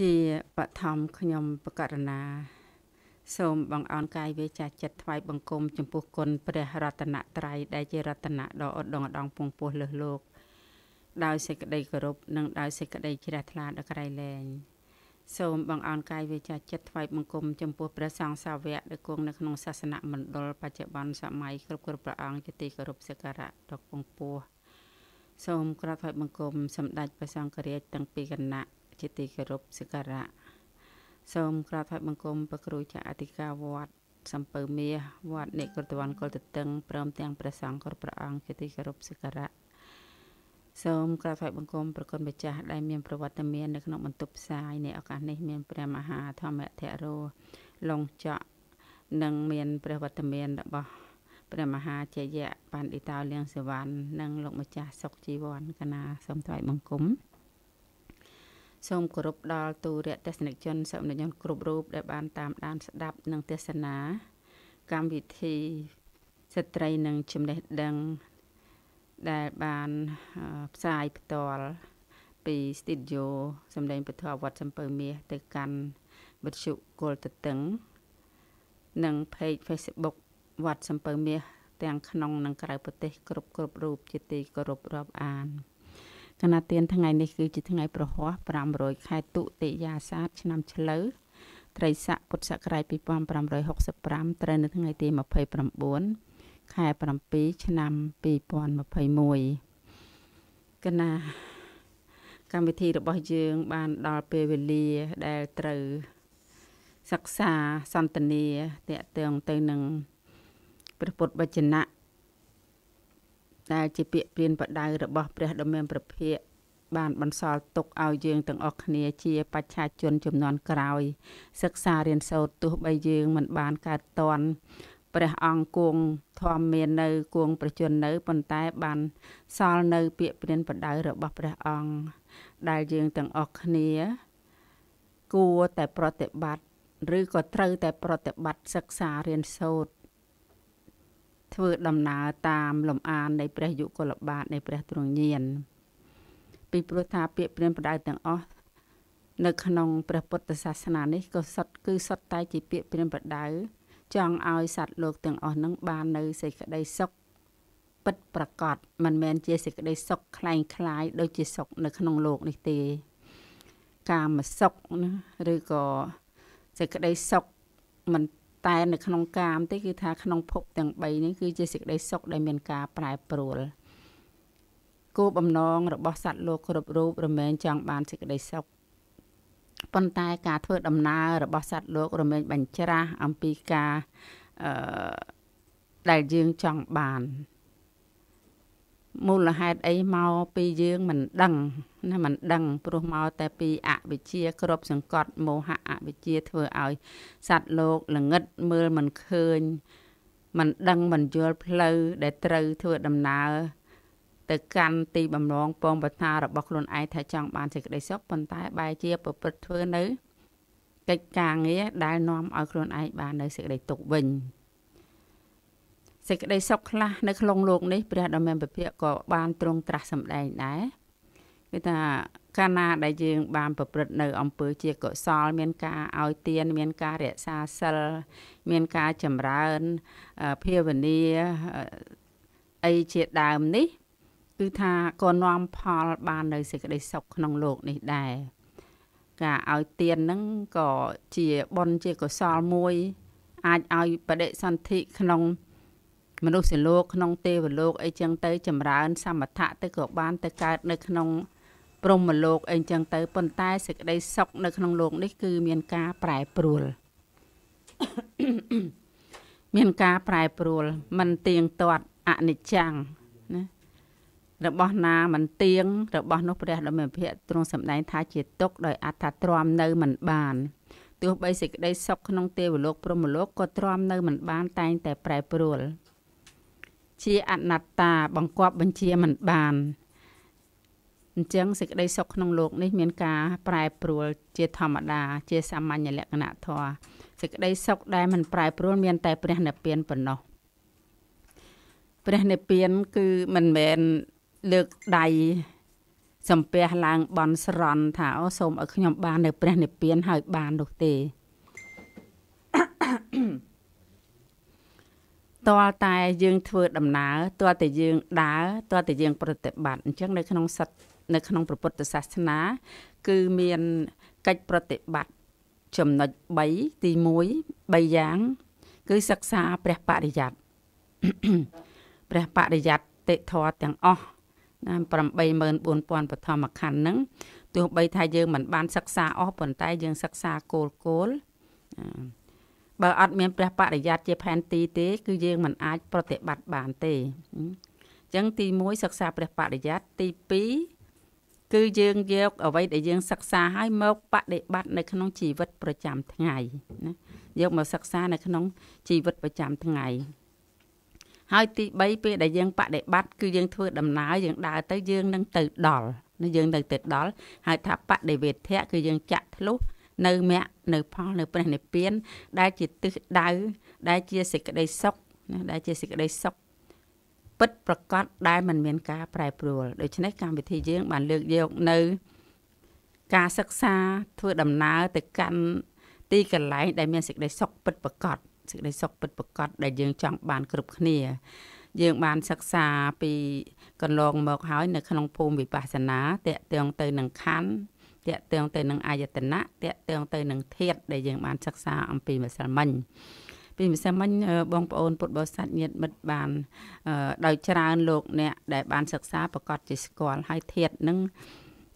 ជាបឋមខ្ញុំបករណា សូមបងអនកាយវាចាស់ចិត្តថ្វាយបង្គំចំពោះគុណព្រះរតនត្រ័យដែលជារតនៈដ៏ឧត្តុង្គឧត្តមពងពោះលើសលោកដោយសេចក្តីគោរពនិងដោយសេចក្តីជ្រះថ្លាដ៏ក្រៃលែងសូមបងអនកាយវាចាចិត្តថ្វាយបង្គំចំពោះព្រះសង្ឃសាវកដែលគង់នៅក្នុងសាសនមណ្ឌលបច្ចុប្បន្នសម័យគ្រប់គ្រប់ព្រះអង្គជាទីគោរពសក្ការៈដ៏ពងពោះសូមក្រាបថ្វាយបង្គំសម្ដេចព្រះសង្ឃរាជទាំងពីរគណៈជាទីគោរពសក្ការៈសូមក្រាបថ្វាយបង្គំព្រះគ្រូចាអធិការវត្តសំពើមាសវត្តនិក្រតវ័នកុលតតឹងព្រមទាំងព្រះសង្ឃគ្រប់ព្រះអង្គជាទីគោរពសក្ការៈសូមក្រាបថ្វាយបង្គំប្រគុណម្ចាស់ដែលមានប្រវត្តិមាននៅក្នុងបន្ទប់ផ្សាយនៃឱកាសនេះមានព្រះមហាធម្មធរោលងចក់និងមានព្រះវត្តមានរបស់ព្រះមហាជយៈបណ្ឌិតោលៀងសវណ្ណនិងលោកម្ចាស់សុកជីវ័នកណាសូមថ្វាយបង្គំសូមគោរពដល់ទូរៈទេសនិកជនសកម្មជនគ្រប់រូបដែលបានតាមដានស្ដាប់និងទេសនាកម្មវិធីស្ត្រីនិងចំណេះដឹង ដែលបានផ្សាយផ្ទាល់ពី Studio សម្ដែងពធវត្តសំពៅមាសទៅកាន់វិទ្យុគលតតឹងនិង page Facebook វត្តសំពៅមាសទាំងក្នុងនិងក្រៅប្រទេសគ្រប់គ្រប់រូបជាទីគោរពរាប់អាន។គណៈទានថ្ងៃនេះគឺជាថ្ងៃប្រហោះ500ខែតុតិយាសាទឆ្នាំឆ្លូវត្រីស័កពុទ្ធសករាជ2565ត្រូវនៅថ្ងៃទី29ខែ7ឆ្នាំ2021គណៈកម្មវិធីរបស់យើងបានដល់ពេលវេលាដែលត្រូវសិក្សាសន្ទនាតាក់ទងទៅនឹងព្រះពុទ្ធវចនៈដែលជាពាក្យព្រានបដៅរបស់ព្រះដ៏មានព្រះភិក្ខបានបន្សល់ទុកឲ្យយើងទាំងអស់គ្នាជាបច្ឆាជនចំនួនក្រោយសិក្សារៀនសូត្រទោះបីយើងមិនបានកើតតន់ព្រះអង្គគង់ធម្មមាននៅគង់ប្រជញ្ញនៅប៉ុន្តែបានសល់នៅពាក្យព្រានបដៅរបស់ព្រះអង្គដែលយើងទាំងអស់គ្នាគួរតែប្រតិបត្តិឬក៏ត្រូវតែ ប្រតិបត្តិសិក្សារៀនសូត្រធ្វើដំណើរតាមលំអាននៃព្រះយុគលបាទនៃព្រះទ្រង់ញាណពីព្រោះថាពាក្យព្រានប្រដៅទាំងអស់នៅ ក្នុងព្រះពុទ្ធសាសនានេះក៏សុទ្ធគឺសុទ្ធតែជាពាក្យព្រានប្រដៅចង់ឲ្យសត្វលោកទាំងអស់នឹងបាននៅសេចក្តីសុខពិតប្រកបមិនមែនជាសេចក្តីសុខคล้ายคล้ายដូចជាសុខនៅក្នុងโลกនេះទេកាមសុខណាឬក៏សេចក្តីសុខមិនតែនៅក្នុងកាមទេគឺថាក្នុងភពទាំង3នេះគឺជាសេចក្តីសុខដែលមានការប្រែប្រួលគោលបំណងរបស់សត្វលោកគ្រប់រូប រមែងចង់បានសេចក្តីសុខប៉ុន្តែការធ្វើដំណើររបស់សត្វលោករមែងបញ្ច្រាស់អំពីការអឺដែលយើងចង់បានមូលហេតុអីមកពីយើងមិនដឹងណាមិនដឹងព្រោះមកតែពីអវិជ្ជាគ្របសង្កត់មោហៈអវិជ្ជាធ្វើឲ្យសัตว์លោកល្ងិតមើលមិនឃើញមិនដឹងមិនយល់ផ្លូវដែលត្រូវធ្វើដំណើរទៅកាន់ទីបំណងពងប្រាថ្នារបស់ខ្លួនឯងថាចង់បានសេចក្តីសុខប៉ុន្តែបែរជាប្រព្រឹត្តធ្វើនៅកិច្ចការងារដែលនាំឲ្យខ្លួនឯងបាននៅសេចក្តីទុកវិញសេចក្តីសុខខ្លះនៅក្នុងលោកនេះព្រះដ៏មានពភាកក៏បានទ្រង់ត្រាស់សម្ដែងដែរគឺថាកាលណាដែលយើងបានប្រព្រឹត្តនៅអំពើជាកុសលមានការឲ្យទានមានការរក្សាសិលមានការចម្រើនភាវនាអីជាដើមនេះគឺថាក៏នាំផលបាននៅសេចក្តីសុខក្នុងโลกនេះដែរការឲ្យទានហ្នឹងក៏ជាបុណ្យជាកុសលមួយ អាចឲ្យបដិសន្ធិក្នុងមនុស្សលោកក្នុងទេវលោកអីចឹងទៅចម្រើន សមថៈទៅក៏បានទៅកើតនៅក្នុងព្រហ្មលោកអីចឹងទៅប៉ុន្តែសេចក្តីសុខនៅក្នុងលោកនេះគឺមានការប្រែប្រួលមានការប្រែប្រួលมันទៀងទាត់អនិច្ចំណារបស់ណាមិនទៀងរបស់នោះព្រះដ៏មានភិយទ្រង់សម្ដែងថាជាទុកដោយអត្ថាទ្រាំនៅមិនបានទោះបីសេចក្តីសុខក្នុងទេវលោកព្រហ្មលោកក៏ទ្រាំនៅមិនបានតែងតែប្រែប្រួលជាអនត្តា បង្គាប់បញ្ជាមិនបានអញ្ចឹងសេចក្តីសុខក្នុងលោកនេះមានការ ប្រែប្រួល ជាធម្មតា ជាសាមញ្ញលក្ខណៈធម៌សេចក្តីសុខដែលមិនប្រែប្រួលមានតែព្រះនិព្វានប៉ុណ្ណោះព្រះនិព្វានគឺមិនមែនលើកដៃសំពះឡើងបន់ស្រន់ ថាអូសូមឲ្យខ្ញុំបាន នៅព្រះនិព្វានហើយបាននោះទេតលតែយើងធ្វើដំណើរតលតែយើងដើរតលតែយើងប្រតិបត្តិអញ្ចឹងនៅក្នុងសិទ្ធនៅក្នុងព្រះពុទ្ធសាសនាគឺមានកិច្ចប្រតិបត្តិចំណុច3ទី1 3យ៉ាងគឺសិក្សាព្រះបរិយ័តព្រះបរិយ័តតិធរទាំងអស់84000បឋមខណ្ឌហ្នឹងទោះបីថាយើងមិនបានសិក្សាអស់ប៉ុន្តែយើងសិក្សាគោលគោលអឺបើអត់មានព្រះបរិយ័តជាផែនទីទេគឺយើងមិនអាចប្រតិបត្តិបានទេអញ្ចឹងទី1សិក្សាព្រះបរិយ័តទី2គឺយើងយកអ្វីដែលយើងសិក្សាឲ្យមកបដិបត្តិនៅក្នុងជីវិតប្រចាំថ្ងៃណាយកមកសិក្សានៅក្នុង ជីវិតប្រចាំថ្ងៃហើយទី3ពេលដែលយើងបដិបត្តិគឺយើងធ្វើដំណើរយើងដើរទៅយើងនឹងទៅដល់យើងនៅទៅដល់ហើយថាបដិវេធៈគឺយើងចាក់ធ្លុះនៅមគ្គនៅផលនៅព្រះនិព្វាន ដែលជាទិសដៅដែលជាសេចក្តីសុខណាដែលជាសេចក្តីសុខពិតប្រកបដែលមិនមានការប្រែប្រួលដូច្នេះកម្មវិធីយើងបានលើកយកនៅការសិក្សាធ្វើដំណើរទៅកាន់ ទីកន្លែងដែលមានសេចក្តីសុខពិតប្រកបសេចក្តីសុខពិតប្រកបដែលយើងចង់បានគ្រប់គ្នាយើងបានសិក្សាពីកន្លងមកហើយ នៅក្នុងភូមិវិបស្សនាតេតងទៅនឹងខណ្ឌតាក់ទងទៅនឹងអាយតនៈតាក់ទងទៅនឹងធាតុដែលយើងបានសិក្សាអំពីម្សិលមិញពីម្សិលមិញបងប្អូនពុទ្ធបរិស័ទញាតិមិត្តបាន ដោយច្រើនលោកអ្នកដែលបានសិក្សាប្រកាសជាស្គាល់ហើយធាតុនឹង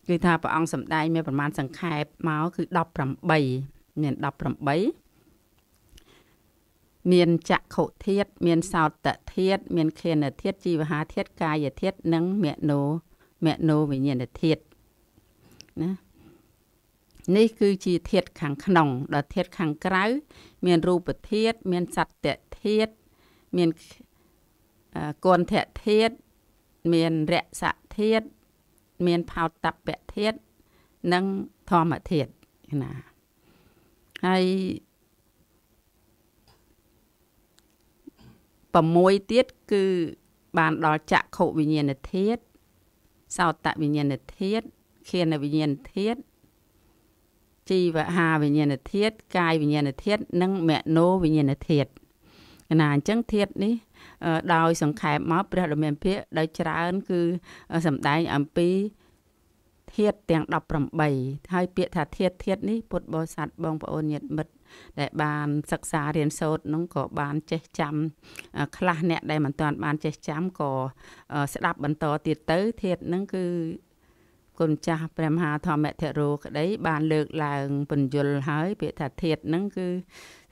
គឺថាព្រះអង្គសម្ដែងមានប្រមាណសង្ខេបមកគឺ18មាន18មានចក្ខុធាតមានសោតធាត មានខេនធាតជីវហាធាតកាយធាតនិងមនោមនោវិញ្ញាណធាតណានេះគឺជាធាតុខាងក្នុងដល់ធាតុខាងក្រៅមានរូបធាតុមានសត្វតធាតុមានគន្ធធាតុមានរសធាតុមានផោតពៈធាតុនិងធម្មធាតុណាហើយ6ទៀតគឺ បានដល់ចក្ខុវិញ្ញាណធាតុសោតវិញ្ញាណធាតុខៀនវិញ្ញាណធាតុជីវហាវិញ្ញាណធាតុកាយវិញ្ញាណធាតុនិងមនោវិញ្ញាណធាតុកណាអញ្ចឹងធាតុនេះ ដោយសង្ខេបមកព្រះរាមាភិកដោយច្រើន គឺសំដែងអំពីធាតុទាំង18ហើយពាក្យថាធាតុធាតុនេះពុទ្ធបរិស័ទបងប្អូនញាតិមិត្តដែលបានសិក្សារៀនសូត្រនោះក៏បានចេះចាំខ្លះអ្នកដែលមិនទាន់បានចេះចាំក៏ស្ដាប់បន្តទៀតទៅធាតុនឹងគឺគុណចាស់ព្រះមហាធម្មធរោក្តីបានលើកឡើងពញ្ញុលហើយពាក្យថាធាតហ្នឹងគឺ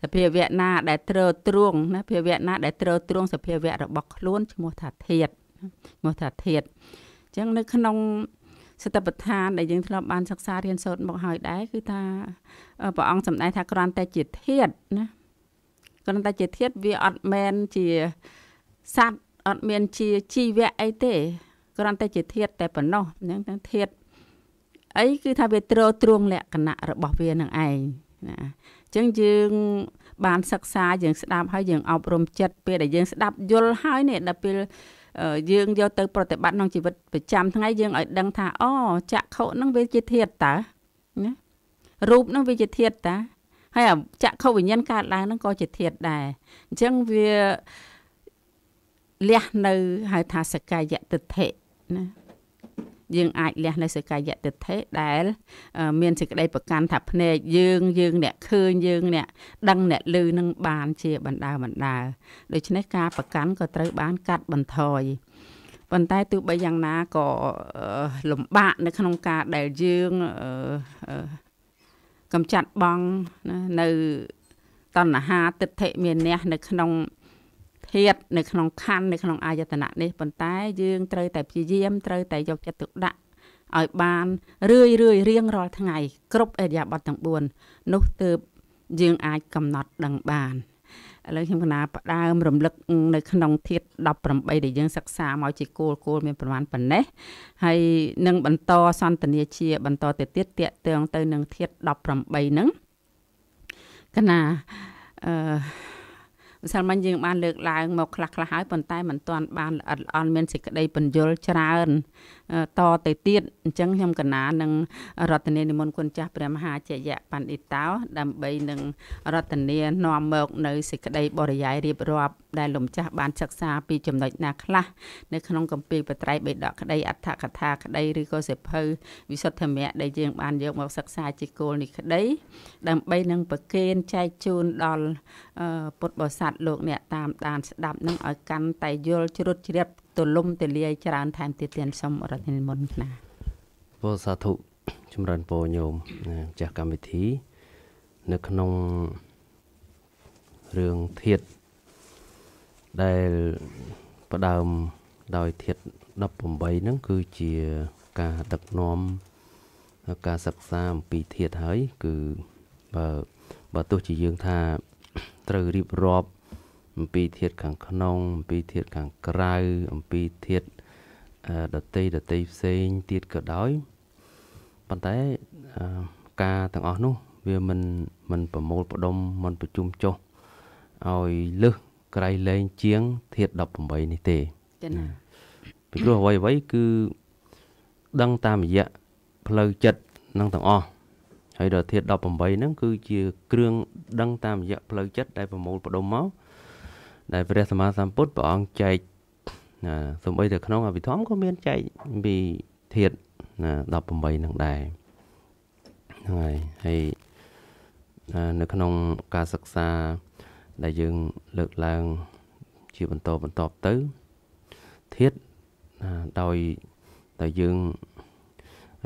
សភាវៈណា ដែលត្រូវទ្រង់ណាភាវៈណាដែលត្រូវទ្រង់សភាវៈរបស់ខ្លួនឈ្មោះថាធាតឈ្មោះថាធាតអញ្ចឹងនៅក្នុងសតបដ្ឋានដែលយើងធ្លាប់បានសិក្សារៀនសូត្រមកហើយដែរគឺថាព្រះអង្គសម្ដែងថាគ្រាន់តែជាធាតណាគ្រាន់តែជាធាតវាអត់មែនជាសត្វអត់មានជាជីវៈអីទេគ្រាន់តែជាធាត តែប៉ុណ្ណោះហ្នឹងទាំងធាតអីគឺថាវាត្រទ្រងលក្ខណៈរបស់វានឹងឯងណាអញ្ចឹងយើងបានសិក្សាយើងស្ដាប់ហើយយើងអប់រំចិត្តពេលដែលយើងស្ដាប់យល់ហើយនេះដល់ពេលយើងយកទៅប្រតិបត្តិក្នុងជីវិតប្រចាំថ្ងៃយើងឲ្យដឹងថាអូចក្ខុនឹងវាជាធាតតាណារូបនឹងវាជាធាតតាហើយចក្ខុវិញ្ញាណកើតឡើងនឹងក៏ជាធាតដែរអញ្ចឹងវាលះនៅហៅថាសកាយតិដ្ឋិណាយើងអាចលះនៅសកាយៈទិដ្ឋិដែល មានសេចក្តីប្រកាន់ថាភ្នែកយើងយើងអ្នកឃើញយើងអ្នកដឹងអ្នកឮនឹងបានជាបណ្ដាបណ្ដាដូច្នេះការប្រកាន់ក៏ត្រូវ បានកាត់បន្ថយប៉ុន្តែទោះបីយ៉ាងណាក៏លំបាកនៅក្នុងការដែលយើងកំចាត់បងនៅតណ្ហា ទិដ្ឋិមានអ្នកនៅ ក្នុងធាតុនៅក្នុងខណ្ឌនៅក្នុងអាយតនៈនេះប៉ុន្តែយើងត្រូវតែព្យាយាមត្រូវតែយកចិត្តទុកដាក់ឲ្យបានរឿយរឿយរៀងរាល់ថ្ងៃគ្រប់អរិយាប័ត្រទាំង4នោះទើបយើងអាចកំណត់ដឹងបានឥឡូវខ្ញុំកណាផ្ដើម រំលឹកនៅក្នុងធាត18ដែលយើងសិក្សាមកជាគោលគោលមានប្រមាណប៉ុណ្ណេះហើយនឹងបន្ត សន្ទនាជាបន្តទៅទៀតតាក់ទងទៅនឹងធាត18ហ្នឹងកណាអឺម្សិលមិញយើងបានលើកឡើងមកខ្លះខ្លះហើយប៉ុន្តែមិនទាន់បានល្អិតល្អន់មានសេចក្តីបញ្យលច្រើនតទៅទៀតអញ្ចឹងខ្ញុំកណានឹងរតនានិមន្តគុណចាស់ព្រះមហាជយៈបណ្ឌិតោដើម្បីនឹងរតនានាំមកនៅសេចក្តីបរិយាយរៀបរាប់ដែលលំចាស់បានសិក្សាពីចំណុចណា ខ្លះ នៅក្នុងកម្ពីរបត្រៃបេដកក្តីអដ្ឋកថាក្តីឬក៏សិភៅវិសុទ្ធមៈដែលយើង បានយកមកសិក្សាជាគោលនេះក្តីដើម្បីនឹងប្រកេនចែកជូនដល់ពុទ្ធបរិស័ទតលោកអ្នកតាមដានស្ដាប់នឹងឲ្យកាន់តែយល់ជ្រុតជ្រាបទលំ ទលាយច្រើនថែមទៀតទៀតសូមរដ្ឋនិមន្តណាពោសាធុចម្រើនពរញោមចាស់កម្មវិធី នៅក្នុងរឿងធាតដែលផ្ដើមដោយធាត18ហ្នឹងគឺជាការដឹកនាំការសិក្សាអំពីធាតហើយគឺបើបើទោះជាយើងថាត្រូវរៀបរាប់អំពីធាតខាងក្នុងអំពីធាតខាងក្រៅអំពីធាតដតីដតីផ្សេងទៀតក៏ដោយប៉ុន្តែការទាំងអស់នោះ វាមិនមិនប្រមូលផ្ដុំមិនប្រជុំចុះឲ្យលឹះក្រៃលែងជាងធាត18នេះទេចា៎ណាពីព្រោះអ្វីអ្វីគឺដឹងតាមរយៈផ្លូវចិត្តនឹងទាំងអស់ហើយដល់ធាត18ហ្នឹងគឺជាគ្រឿងដឹងតាមរយៈផ្លូវចិត្តដែលប្រមូលផ្ដុំមកដែលព្រះសម្មាសម្ពុទ្ធព្រះអង្គចែកណាសំបីទៅក្នុងអភិធម្មក៏មានចែកពីធាតណា18នឹងដែរហ្នឹងហើយហើយនៅក្នុងការសិក្សាដែលយើងលើកឡើងជាបន្តបន្តទៅ ធាតណាដោយតែយើង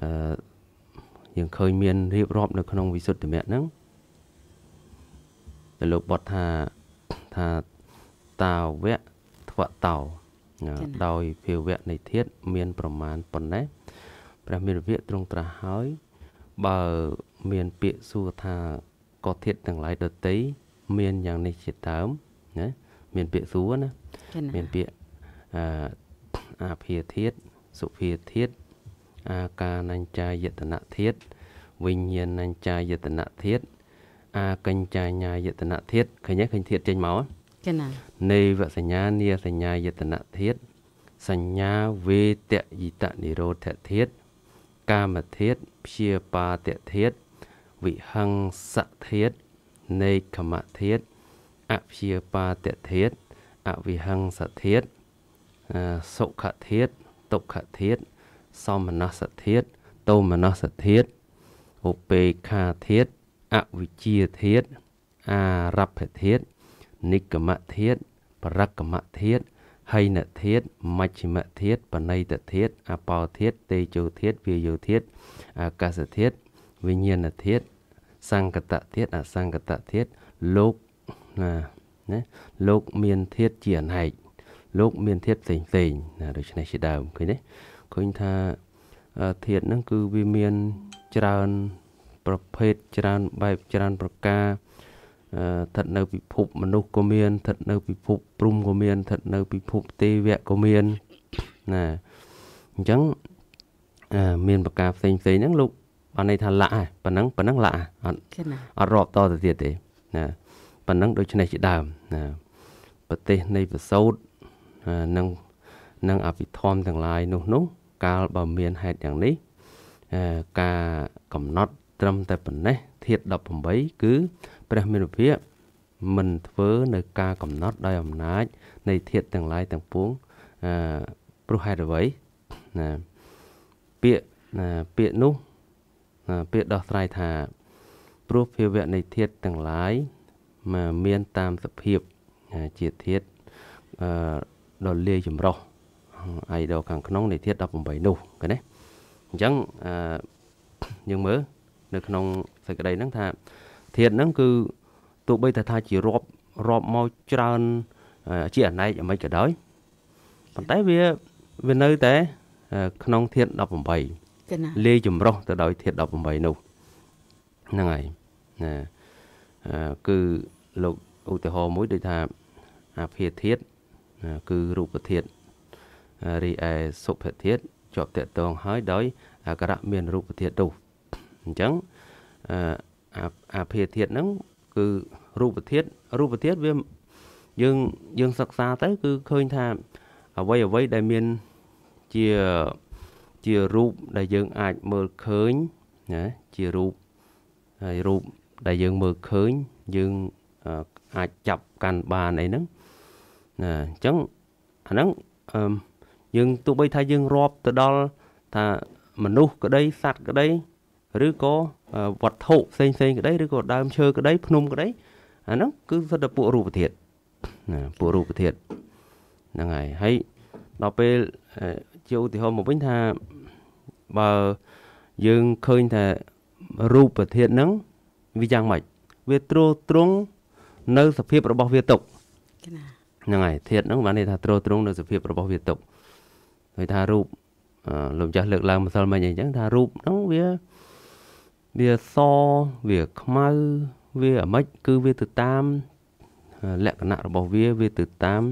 អឺយើងឃើញមានរៀបរាប់នៅក្នុងវិសុទ្ធិមគ្គហ្នឹងដែលលោកបត់ថាថាតាវៈធវតោដោយភាវៈនៃធាតមានប្រមាណប៉ុណ្ណេះព្រះមានវៈទ្រង់ត្រាស់ហើយបើមានពាក្យសួរថាក៏ធាតទាំងឡាយដតីមានយ៉ាងនេះជាដើមណាមានពាក្យសួរណាមានពាក្យអអាភិធាតសុភិធាតអាកានញ្ចាយតនធាតវិញ្ញាណញ្ចាយតនធាតអាកញ្ចាញាយតនធាតឃើញទេឃើញធាតចេញមកចាណានៃវសញ្ញានាសញ្ញាយតនធាតុសញ្ញាវេតយិតនិរោធធាតុកាមធាតុព្យាបាទធាតុវិហង្សធាតុនៃខមធាតុអព្យាបាទធាតុអវិហង្សធាតុសុខធាតុទុក្ខធាតុសមនសធាតុតោមនសធាតុឧបេខាធាតុអវិជ្ជាធាតុអារភធាតុនិកមធាតបរកមធាតហិណធាតមជ្ឈិមធាតបណៃតធាតអបោធាតទេជោធាតវាយោធាតអាកាសធាតវិញ្ញាណធាតសង្កតធាតអសង្កតធាតលោកណាណាលោក មានធាតជាអណែកលោកមានធាតផ្សេងផ្សេងណាដូច្នេះជាដើមឃើញទេឃើញថាធាតហ្នឹងគឺវាមានច្រើនប្រភេទច្រើនបែបច្រើនប្រការស្ថិតនៅពិភពមនុស្សក៏មានស្ថិតនៅពិភពព្រំក៏មានស្ថិតនៅពិភពទេវៈក៏មានណាអញ្ចឹងមានប្រការផ្សេងផ្សេងហ្នឹង លោកបានន័យថាលាក់ប៉ណ្ណឹងប៉ណ្ណឹងលាក់អត់អត់រាប់តទៅទៀតទេណាប៉ណ្ណឹងដូចនេះជាដើមណាប្រទេសនៃប្រសោតនិងនិងអភិធម្មទាំងឡាយនោះនោះកាលបើមានហេតុយ៉ាងនេះការកំណត់ ត្រឹមតែប៉ុណ្ណេះធាត18គឺព្រះមានភាកមិនធ្វើ នៅការកំណត់ដោយអំណាច នៃធាតុទាំងឡាយទាំងពួងអឺព្រោះហេតុអ្វីណាពាក្យណាពាក្យនោះណាពាក្យដោះស្រាយថា ព្រោះភាវៈនៃធាតុទាំងឡាយមានតាមសភាពជាធាតុអឺដល់លាយចម្រោះអៃដលខាងក្នុងនៃធាតុ18នោះឃើញទេអញ្ចឹងអឺយើងមើលនៅក្នុងសេចក្តីហ្នឹងថាធាតុហ្នឹងគឺទោះបីថាថាជារាប់រាប់មកច្រើនជាអណែកអាមិនក៏ដោយប៉ុន្តែវាវានៅតែក្នុងធាតុ18លាយចម្រុះទៅដោយធាតុ18នោះហ្នឹងហើយណាគឺលោកឧទាហរណ៍មួយដូចថាអាភិធាតគឺរូបធាតរីឯសុភធាតជាប់តកតងហើយដោយអក្សរមានរូបធាតទុះអញ្ចឹងអាភាធាតុហ្នឹងគឺរូបធាតុរូបធាតុវាយើងយើងសិក្សាទៅគឺឃើញថាអ្វីអ្វីដែលមានជាជារូបដែលយើងអាចមើលឃើញណាជារូបហើយរូបដែលយើងមើលឃើញយើងអាចចាប់កាន់បានអីហ្នឹងណាអញ្ចឹងអាហ្នឹងយើងទោះបីថាយើងរាប់ទៅដល់ថាមនុស្សក្តីសត្វក្តីឬក៏វត្ថុផ្សេងផ្សេងក្តីឬក៏ដើមឈើក្តីភ្នំក្តី អាហ្នឹងគឺសិតតែពួករូបធាតុណាពួករូបធាតុហ្នឹងហើយហើយដល់ពេលជាឧទាហរណ៍មកវិញថាបើយើងឃើញថារូបធាតុហ្នឹងវាយ៉ាងម៉េចវាត្រួតត្រងនៅសភាពរបស់ វាទុកហ្នឹងហើយធាតុហ្នឹងបានន័យថាត្រួតត្រង នៅសភាពរបស់វាទុកដោយថារូបលោកម្ចាស់លើកឡើងម្សិលមិញអីចឹងថារូបហ្នឹងវាវាសវាខ្មៅវាអាម៉េចគឺវាទៅតាម លក្ខណៈរបស់វាវាទៅតាម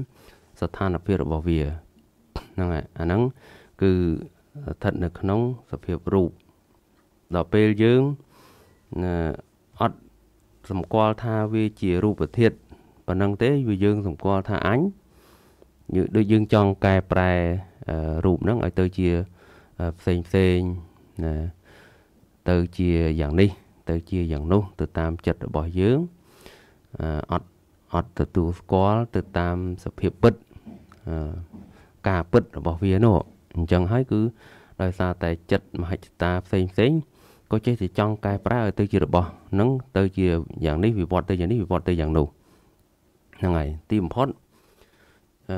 ស្ថានភាពរបស់វាហ្នឹងហើយអាហ្នឹងគឺស្ថិតនៅ ក្នុងសភាពរូបដល់ពេលយើងអត់សម្គាល់ថាវាជារូបធាតុប៉ុណ្ណឹងទេវាយើងសម្គាល់ថាអញដូចយើងចង់កែប្រែរូបហ្នឹងឲ្យទៅជាផ្សេងផ្សេងណាទៅជាយ៉ាងនេះទៅជាយ៉ាងនោះ ទៅតាមចិត្តរបស់យើងអត់អត់ទទួលស្គាល់ទៅតាមសភាពពិតការពិតរបស់វានោះអញ្ចឹងហើយគឺដោយសារតែចិត្តមហិច្ឆតាផ្សេងផ្សេងក៏ចេះតែចង់កែប្រែឲ្យទៅជារបស់នឹងទៅជាយ៉ាងនេះវិវត្តទៅយ៉ាងនេះវិវត្តទៅយ៉ាងនោះហ្នឹងហើយទីបំផុតអឺ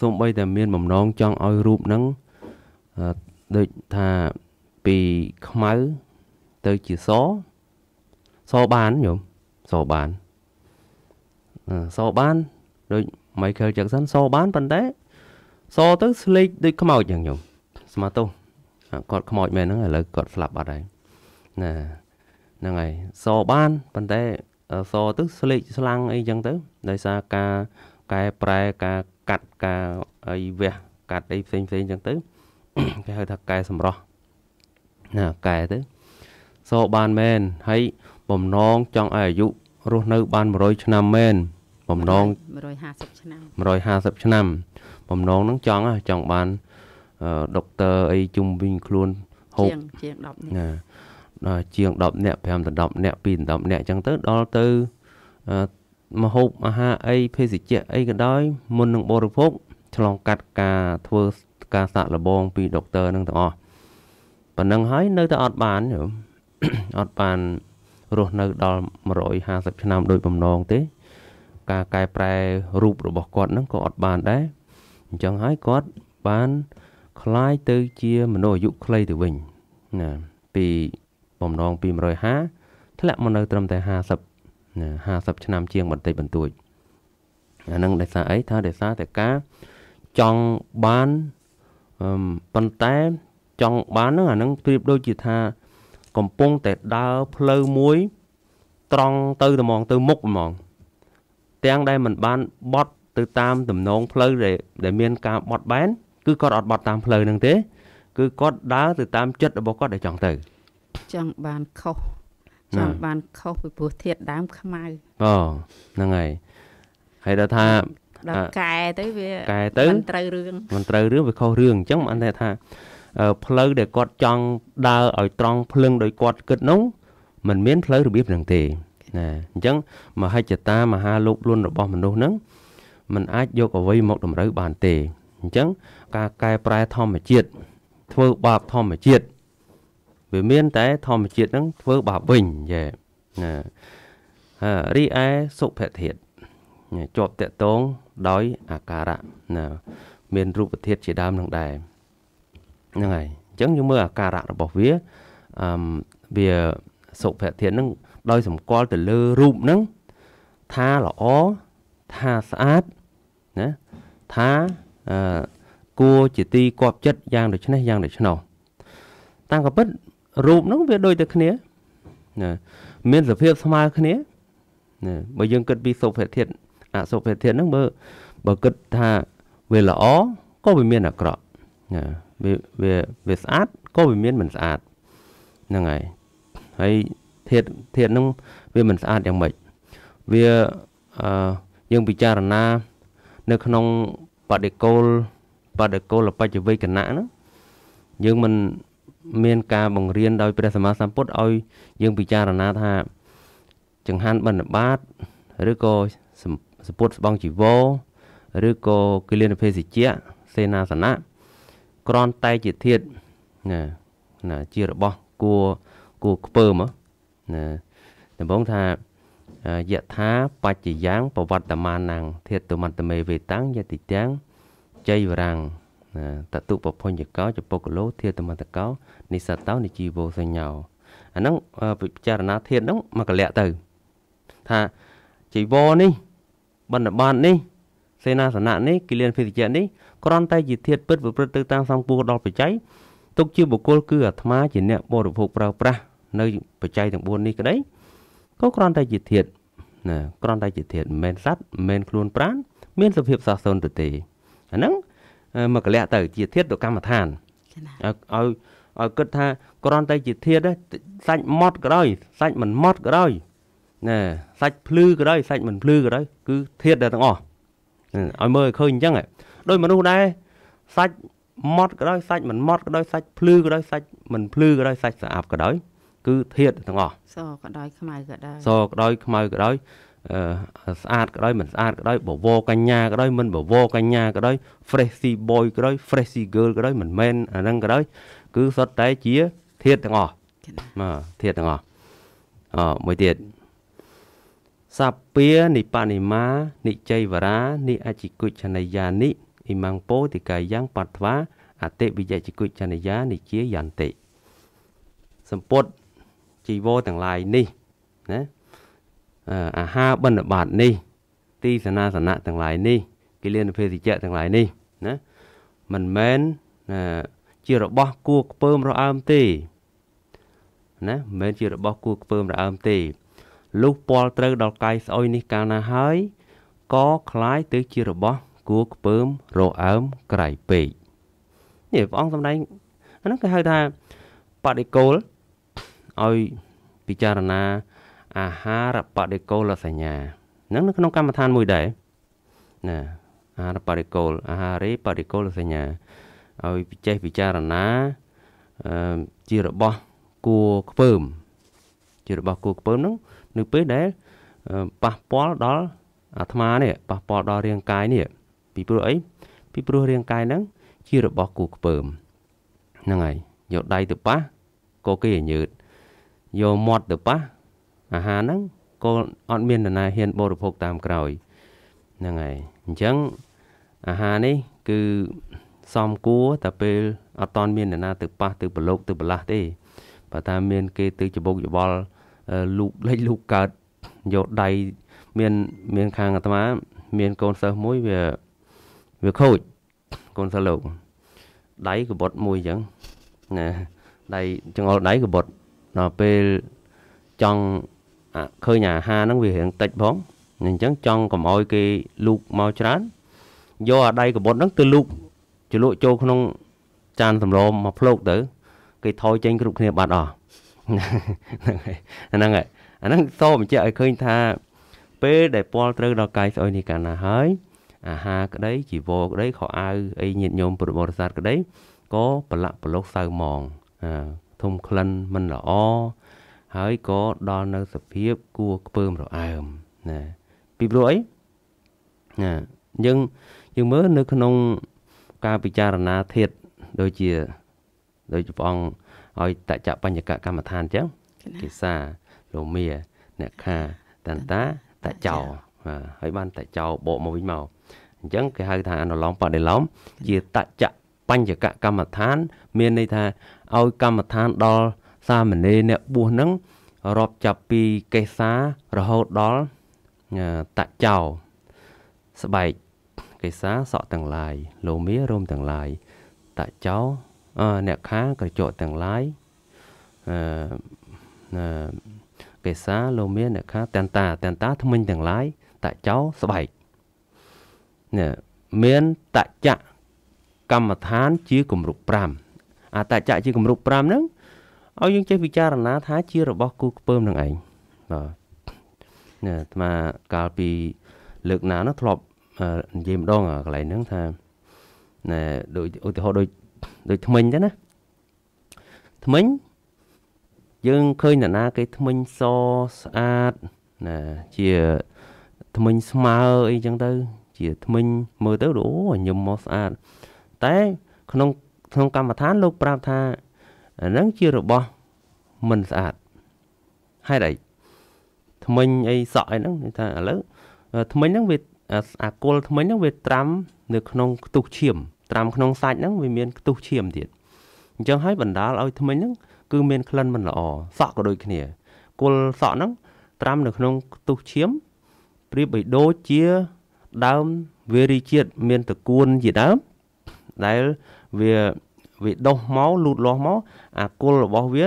សូម្បីតែមានបំណងចង់ឲ្យរូបហ្នឹងដូចថាពីខ្មៅទៅជាសសបានញោមសបានសបានដូច Michael Jackson សបានប៉ុន្តែសទៅស្លេកដូចខ្មោចចឹងញោមស្មាតោគាត់ខ្មោចមែនហ្នឹងឥឡូវគាត់ស្លាប់អត់ហើយណាហ្នឹងហើយសបានប៉ុន្តែសទៅស្លេកស្លាំងអីចឹងទៅដោយសារការកែប្រែការកាត់ការអីវះកាត់អីផ្សេងផ្សេងចឹងទៅគេហៅថាកែសម្រោះណាកែទៅសោបានមែនហើយបំណងចង់ឲ្យអាយុរស់នៅបាន100ឆ្នាំមែនបំណង150ឆ្នាំ150ឆ្នាំបំណងនឹងចង់ចង់បានដុកទ័រអីជុំវិញខ្លួនហូបជាង10នាក់ណាជាង10នាក់5ដល់10នាក់2ដល់10នាក់អញ្ចឹងទៅដល់ទៅមហូបអាហារអីភេសជ្ជៈអីក៏ដោយ មុននឹងបរិភោគឆ្លងកាត់ការធ្វើការសាក់លបង ពីដុកទ័រនឹងទាំងអស់ប៉ុណ្ណឹងហើយនៅតែអត់បានអត់បានរស់នៅដល់150ឆ្នាំដោយបំណងទេ ការកែប្រែរូបរបស់គាត់នឹងក៏អត់បានដែរអញ្ចឹងហើយគាត់បានคล้ายទៅជាមនុស្សអាយុខ្លីទៅវិញណាពីបំណងពី150ធ្លាក់មកនៅ ត្រឹមតែ50ណា50ឆ្នាំ ជាងបន្តិចបន្តួច អានឹងដោយសារអីថាដោយសារតែការចង់បានប៉ុន្តែចង់បានហ្នឹងអាហ្នឹងប្រៀបដូចជាថាកំពុងតែដើរផ្លូវមួយ ត្រង់ទៅតែមកទៅមុខហ្មងទាំងដែលមិនបានបត់ទៅតាមដំណងផ្លូវដែលមានការបត់បែនគឺគាត់អត់បត់តាមផ្លូវហ្នឹងទេ គឺគាត់ដើរទៅតាមចិត្តរបស់គាត់ដែលចង់ទៅចង់បានខុសចង់បានខុសពីព្រោះធាតដើមខ្មៅអូហ្នឹងហើយហើយដល់ថាដល់កែទៅវាកែទៅមិនត្រូវរឿងមិនត្រូវរឿងវាខុសរឿងអញ្ចឹងមិនអត់ថាផ្លូវដែលគាត់ចង់ដើរឲ្យត្រង់ភ្លឹងដោយគាត់គិតនោះมันមានផ្លូវរបៀបហ្នឹងទេ ណាអញ្ចឹងមហិច្ឆតាមហាលោភលន់របស់មនុស្សហ្នឹងมันអាចយកអ្វីមក តម្រូវបានទេអញ្ចឹងការកែប្រែធម្មជាតិធ្វើបាបធម្មជាតិវាមានតែធម្មជាតិហ្នឹងធ្វើបាបវិញយេណារីឯសុភធាតជាប់តកតងដោយអាការៈណាមាន រូបធាតជាដើមនឹងដែរហ្នឹងហើយអញ្ចឹងយើងមើលអាការៈរបស់វាអឺវាសុភៈធាតុហ្នឹងដោយ សម្គាល់ទៅលើរូបហ្នឹងថាល្អថាស្អាតណាថាអឺគួរជាទីគាប់ចិត្តយ៉ាងដូចនេះយ៉ាងដូចនោះតាំងក៏ពិតរូបហ្នឹងវាដូចទៅគ្នាណាមានសភាពស្មើគ្នាណាបើយើងគិត ពីសុភៈធាតុអសុភៈធាតុហ្នឹងបើបើគិតថាវាល្អក៏វាមានអាក្រក់ណាវាវាស្អាតក៏វាមានមិនស្អាតហ្នឹងហើយហើយធាតធាតហ្នឹងវាមិនស្អាតយ៉ាងម៉េចវាអឺយើងពិចារណា នៅក្នុងបដិកូលបដិកូលបច្ចវេកណៈហ្នឹងយើងមិនមានការបង្រៀនដោយព្រះសម្មាសម្ពុទ្ធឲ្យយើងពិចារណាថា ចង្ហាន់បិណ្ឌបាតឬក៏សពុតស្បងជីវរឬក៏គិលានភេសជ្ជៈសេនាសនៈគ្រាន់តែជាធាតណាណាជារបស់គួគួខ្ពើមណាដំបងថាយថាបច្ចយ៉ាងប្រវត្តមានាំងធាតុមន្តមេវេតាំងយតិទាំងចៃវរាំងតតុពភញ្ញកោចពុកលោធាតុមន្តកោនិសតោនិជីវោសញ្ញោអាហ្នឹងពិចារណាធាតុហ្នឹងមកកលៈទៅថាជីវរនេះបណ្ឌបាននេះ សេនាសនៈនេះគិលានភេទជ្ជៈនេះគ្រាន់តែជាធាតពិតប្រព្រឹត្តទៅតាមសំពួរដល់បច្ច័យទុកជាបុគ្គលគឺអាត្មាជាអ្នកបរិភោគប្រើប្រាស់នៅបច្ច័យទាំង4នេះក្តីក៏គ្រាន់តែជាធាតណាគ្រាន់តែជាធាតមិនមែនសត្វមិនមែនខ្លួនប្រាណមានសភាពសះសូន្យទៅទេអាហ្នឹងមកកលៈទៅជាធាតទៅកម្មដ្ឋានឲ្យឲ្យគិតថាគ្រាន់តែជាធាតសាច់ម៉ត់ក៏ដោយសាច់មិនម៉ត់ក៏ដោយណាសាច់ភ្លឺក៏ដោយសាច់មិនភ្លឺក៏ដោយគឺធាតតែទាំងអស់ឲ្យមើលឲ្យឃើញអញ្ចឹងដោយមនុស្សដែរសាច់ម៉ត់ក៏ដោយសាច់មិនម៉ត់ក៏ដោយសាច់ភ្លឺក៏ដោយសាច់មិនភ្លឺក៏ដោយសាច់ស្អាប់ក៏ដោយ គឺធាតទាំងអស់សក៏ដោយខ្មៅក៏ដោយសក៏ដោយខ្មៅក៏ដោយស្អាតក៏ដោយមិនស្អាតក៏ដោយបវរកញ្ញាក៏ដោយមិនបវរកញ្ញាក៏ដោយ freshy boy ក៏ដោយ freshy girl ក៏ដោយមិនមែនអាហ្នឹងក៏ដោយគឺសុទ្ធតែជាធាតទាំងអស់បាទធាតទាំងអស់អមួយទៀតសពានិបនិមានិចៃវរានិអជិគុជនិយានិអ៊ីម៉ាំងពោតិកាយ៉ាងបាត់ថ្វាអតិវិយជគុចនយានិជាយន្តិសម្ពុតជីវរទាំងឡាយនេះណាអាហារបិណ្ឌបាតនេះ ទីសនាសនៈទាំងឡាយនេះកិលានភេសជ្ជៈទាំងឡាយនេះណាមិនមែនជារបស់គួខ្ពើមរអើមទេណាមិនមែនជារបស់ គួខ្ពើមរអើមទេលុះពាល់ត្រូវដល់កាយស្អុយនេះកាលណាហើយក៏คล้ายទៅជារបស់គួរខ្ពើមរអើមក្រៃពេកនេះព្រះអង្គសម្ដែងអាហ្នឹងគេហៅថាបដិគោលឲ្យពិចារណាអាហារបដិគោលសញ្ញាហ្នឹង នៅក្នុង កម្មដ្ឋានមួយដែរណាអាហារបដិគោលអាហារេបដិគោលសញ្ញាឲ្យពិចេះពិចារណាអឺជារបស់គួរខ្ពើមជារបស់គួរខ្ពើមហ្នឹងនៅពេលដែលប៉ះពាល់ដល់អាត្មានេះប៉ះពាល់ដល់រាងកាយនេះពីព្រោះអីពីព្រោះរាងកាយហ្នឹងជារបស់គូខ្ពើមហ្នឹងហើយយកដៃទៅប៉ះក៏គេញើតយកមាត់ទៅប៉ះអាហារហ្នឹងក៏អត់មាននរណាហ៊ានបរិភោគតាមក្រោយហ្នឹងហើយអញ្ចឹងអាហារនេះគឺសំគួរតែពេលអត់តមាននរណាទៅប៉ះទៅប្រឡូកទៅប្រឡាស់ទេបើតាមានគេទៅច្បុកច្បល់លូកលេចលូកកើតយកដៃមានមានខាងអាត្មាមានកូនសិស្សមួយវាវាខូចកូនសិស្សលោកដៃកបុតមួយអញ្ចឹងណាដៃចង្អុលដៃកបុតដល់ពេលចង់ឃើញអាហារហ្នឹងវារៀងតិចផងអញ្ចឹងចង់កុំឲ្យគេលូកមកច្រើនយកអាដៃកបុតហ្នឹង ទៅលូកជ្រលក់ចូលក្នុងចានសម្លមកផ្លោកទៅគេថយចេញគ្រប់គ្នាបាត់អស់ហ្នឹងហើយអាហ្នឹងហើយអាហ្នឹងសបញ្ជាក់ឲ្យឃើញថាពេលដែលពលត្រូវដល់កាយស្អុយនេះកាលណាហើយអាហារក្តីជីវរក្តីខោអាវអីញាតញោមពុទ្ធបរិស័ទក្តីក៏ប្រឡាក់ប្រឡុកសៅมองធំក្លិនមិនល្អហើយក៏ដល់នៅសភាពគួរខ្ពើមរអើមណាពីព្រោះអីណាយើងយើងមើលនៅក្នុងការពិចារណាធាតដូចជា ដូចព្រះអង្គឲ្យតច្ចបញ្ញកកម្មដ្ឋានអញ្ចឹងគេសាលោមៀអ្នកខាតន្តាតចោហើយ បានតចោបកមកវិញមកអញ្ចឹងគេហៅថាអនុឡោមបដិឡោមជាតច្ចៈបញ្ញកកម្មដ្ឋាន មានន័យថាឲ្យកម្មដ្ឋានដល់សាមណេរអ្នកបួសនឹងរាប់ចាប់ពីកេសារហូតដល់តចោស្បែកកេសាសក់ទាំងឡាយលោមៀរោមទាំងឡាយតចោអ្នកខាក្រចកទាំងឡាយអឺកេសាលោមៀអ្នកខាតន្តាតន្តាថ្មិញទាំងឡាយតចោស្បែកនេះមានតច្ចៈកម្មដ្ឋានជាគម្រប់5អតច្ចៈជាគម្រប់5ហ្នឹងឲ្យយើងចេះពិចារណាថាជារបស់គូខ្ពើមនឹងឯងបាទណាអាត្មាកាលពីលើកណានោះធ្លាប់និយាយម្ដងកន្លែងហ្នឹងថាណែដូចឧទាហរណ៍ដូចដូចថ្មិញទៅណាថ្មិញ យើងឃើញនរណាគេថ្មិញសស្អាតណាជាថ្មិញស្មើអីចឹងទៅជាថ្មិញមើលទៅអូអញញឹមមកស្អាត តែក្នុងក្នុងកម្មដ្ឋានលោកប្រាប់ថាអានឹងជារបស់មិនស្អាតហេតុអីថ្មិញអីសក់អីហ្នឹងថាឥឡូវថ្មិញហ្នឹងវាអាគុលថ្មិញហ្នឹងវាត្រាំនៅក្នុងខ្ទុះឈាម ត្រាំក្នុងសាច់ហ្នឹងវាមានខ្ទុះឈាមទៀតអញ្ចឹងហើយបណ្ដាលឲ្យថ្មិញហ្នឹងគឺមានក្លិនមិនល្អសក់ក៏ដូចគ្នាគុលសក់ហ្នឹងត្រាំនៅក្នុងខ្ទុះឈាមប្រៀបបីដូចជាដើមវារីជាតិមានតកួនជាដើមដែលវាវាដុះមកលូតលាស់មកអាគល់របស់វា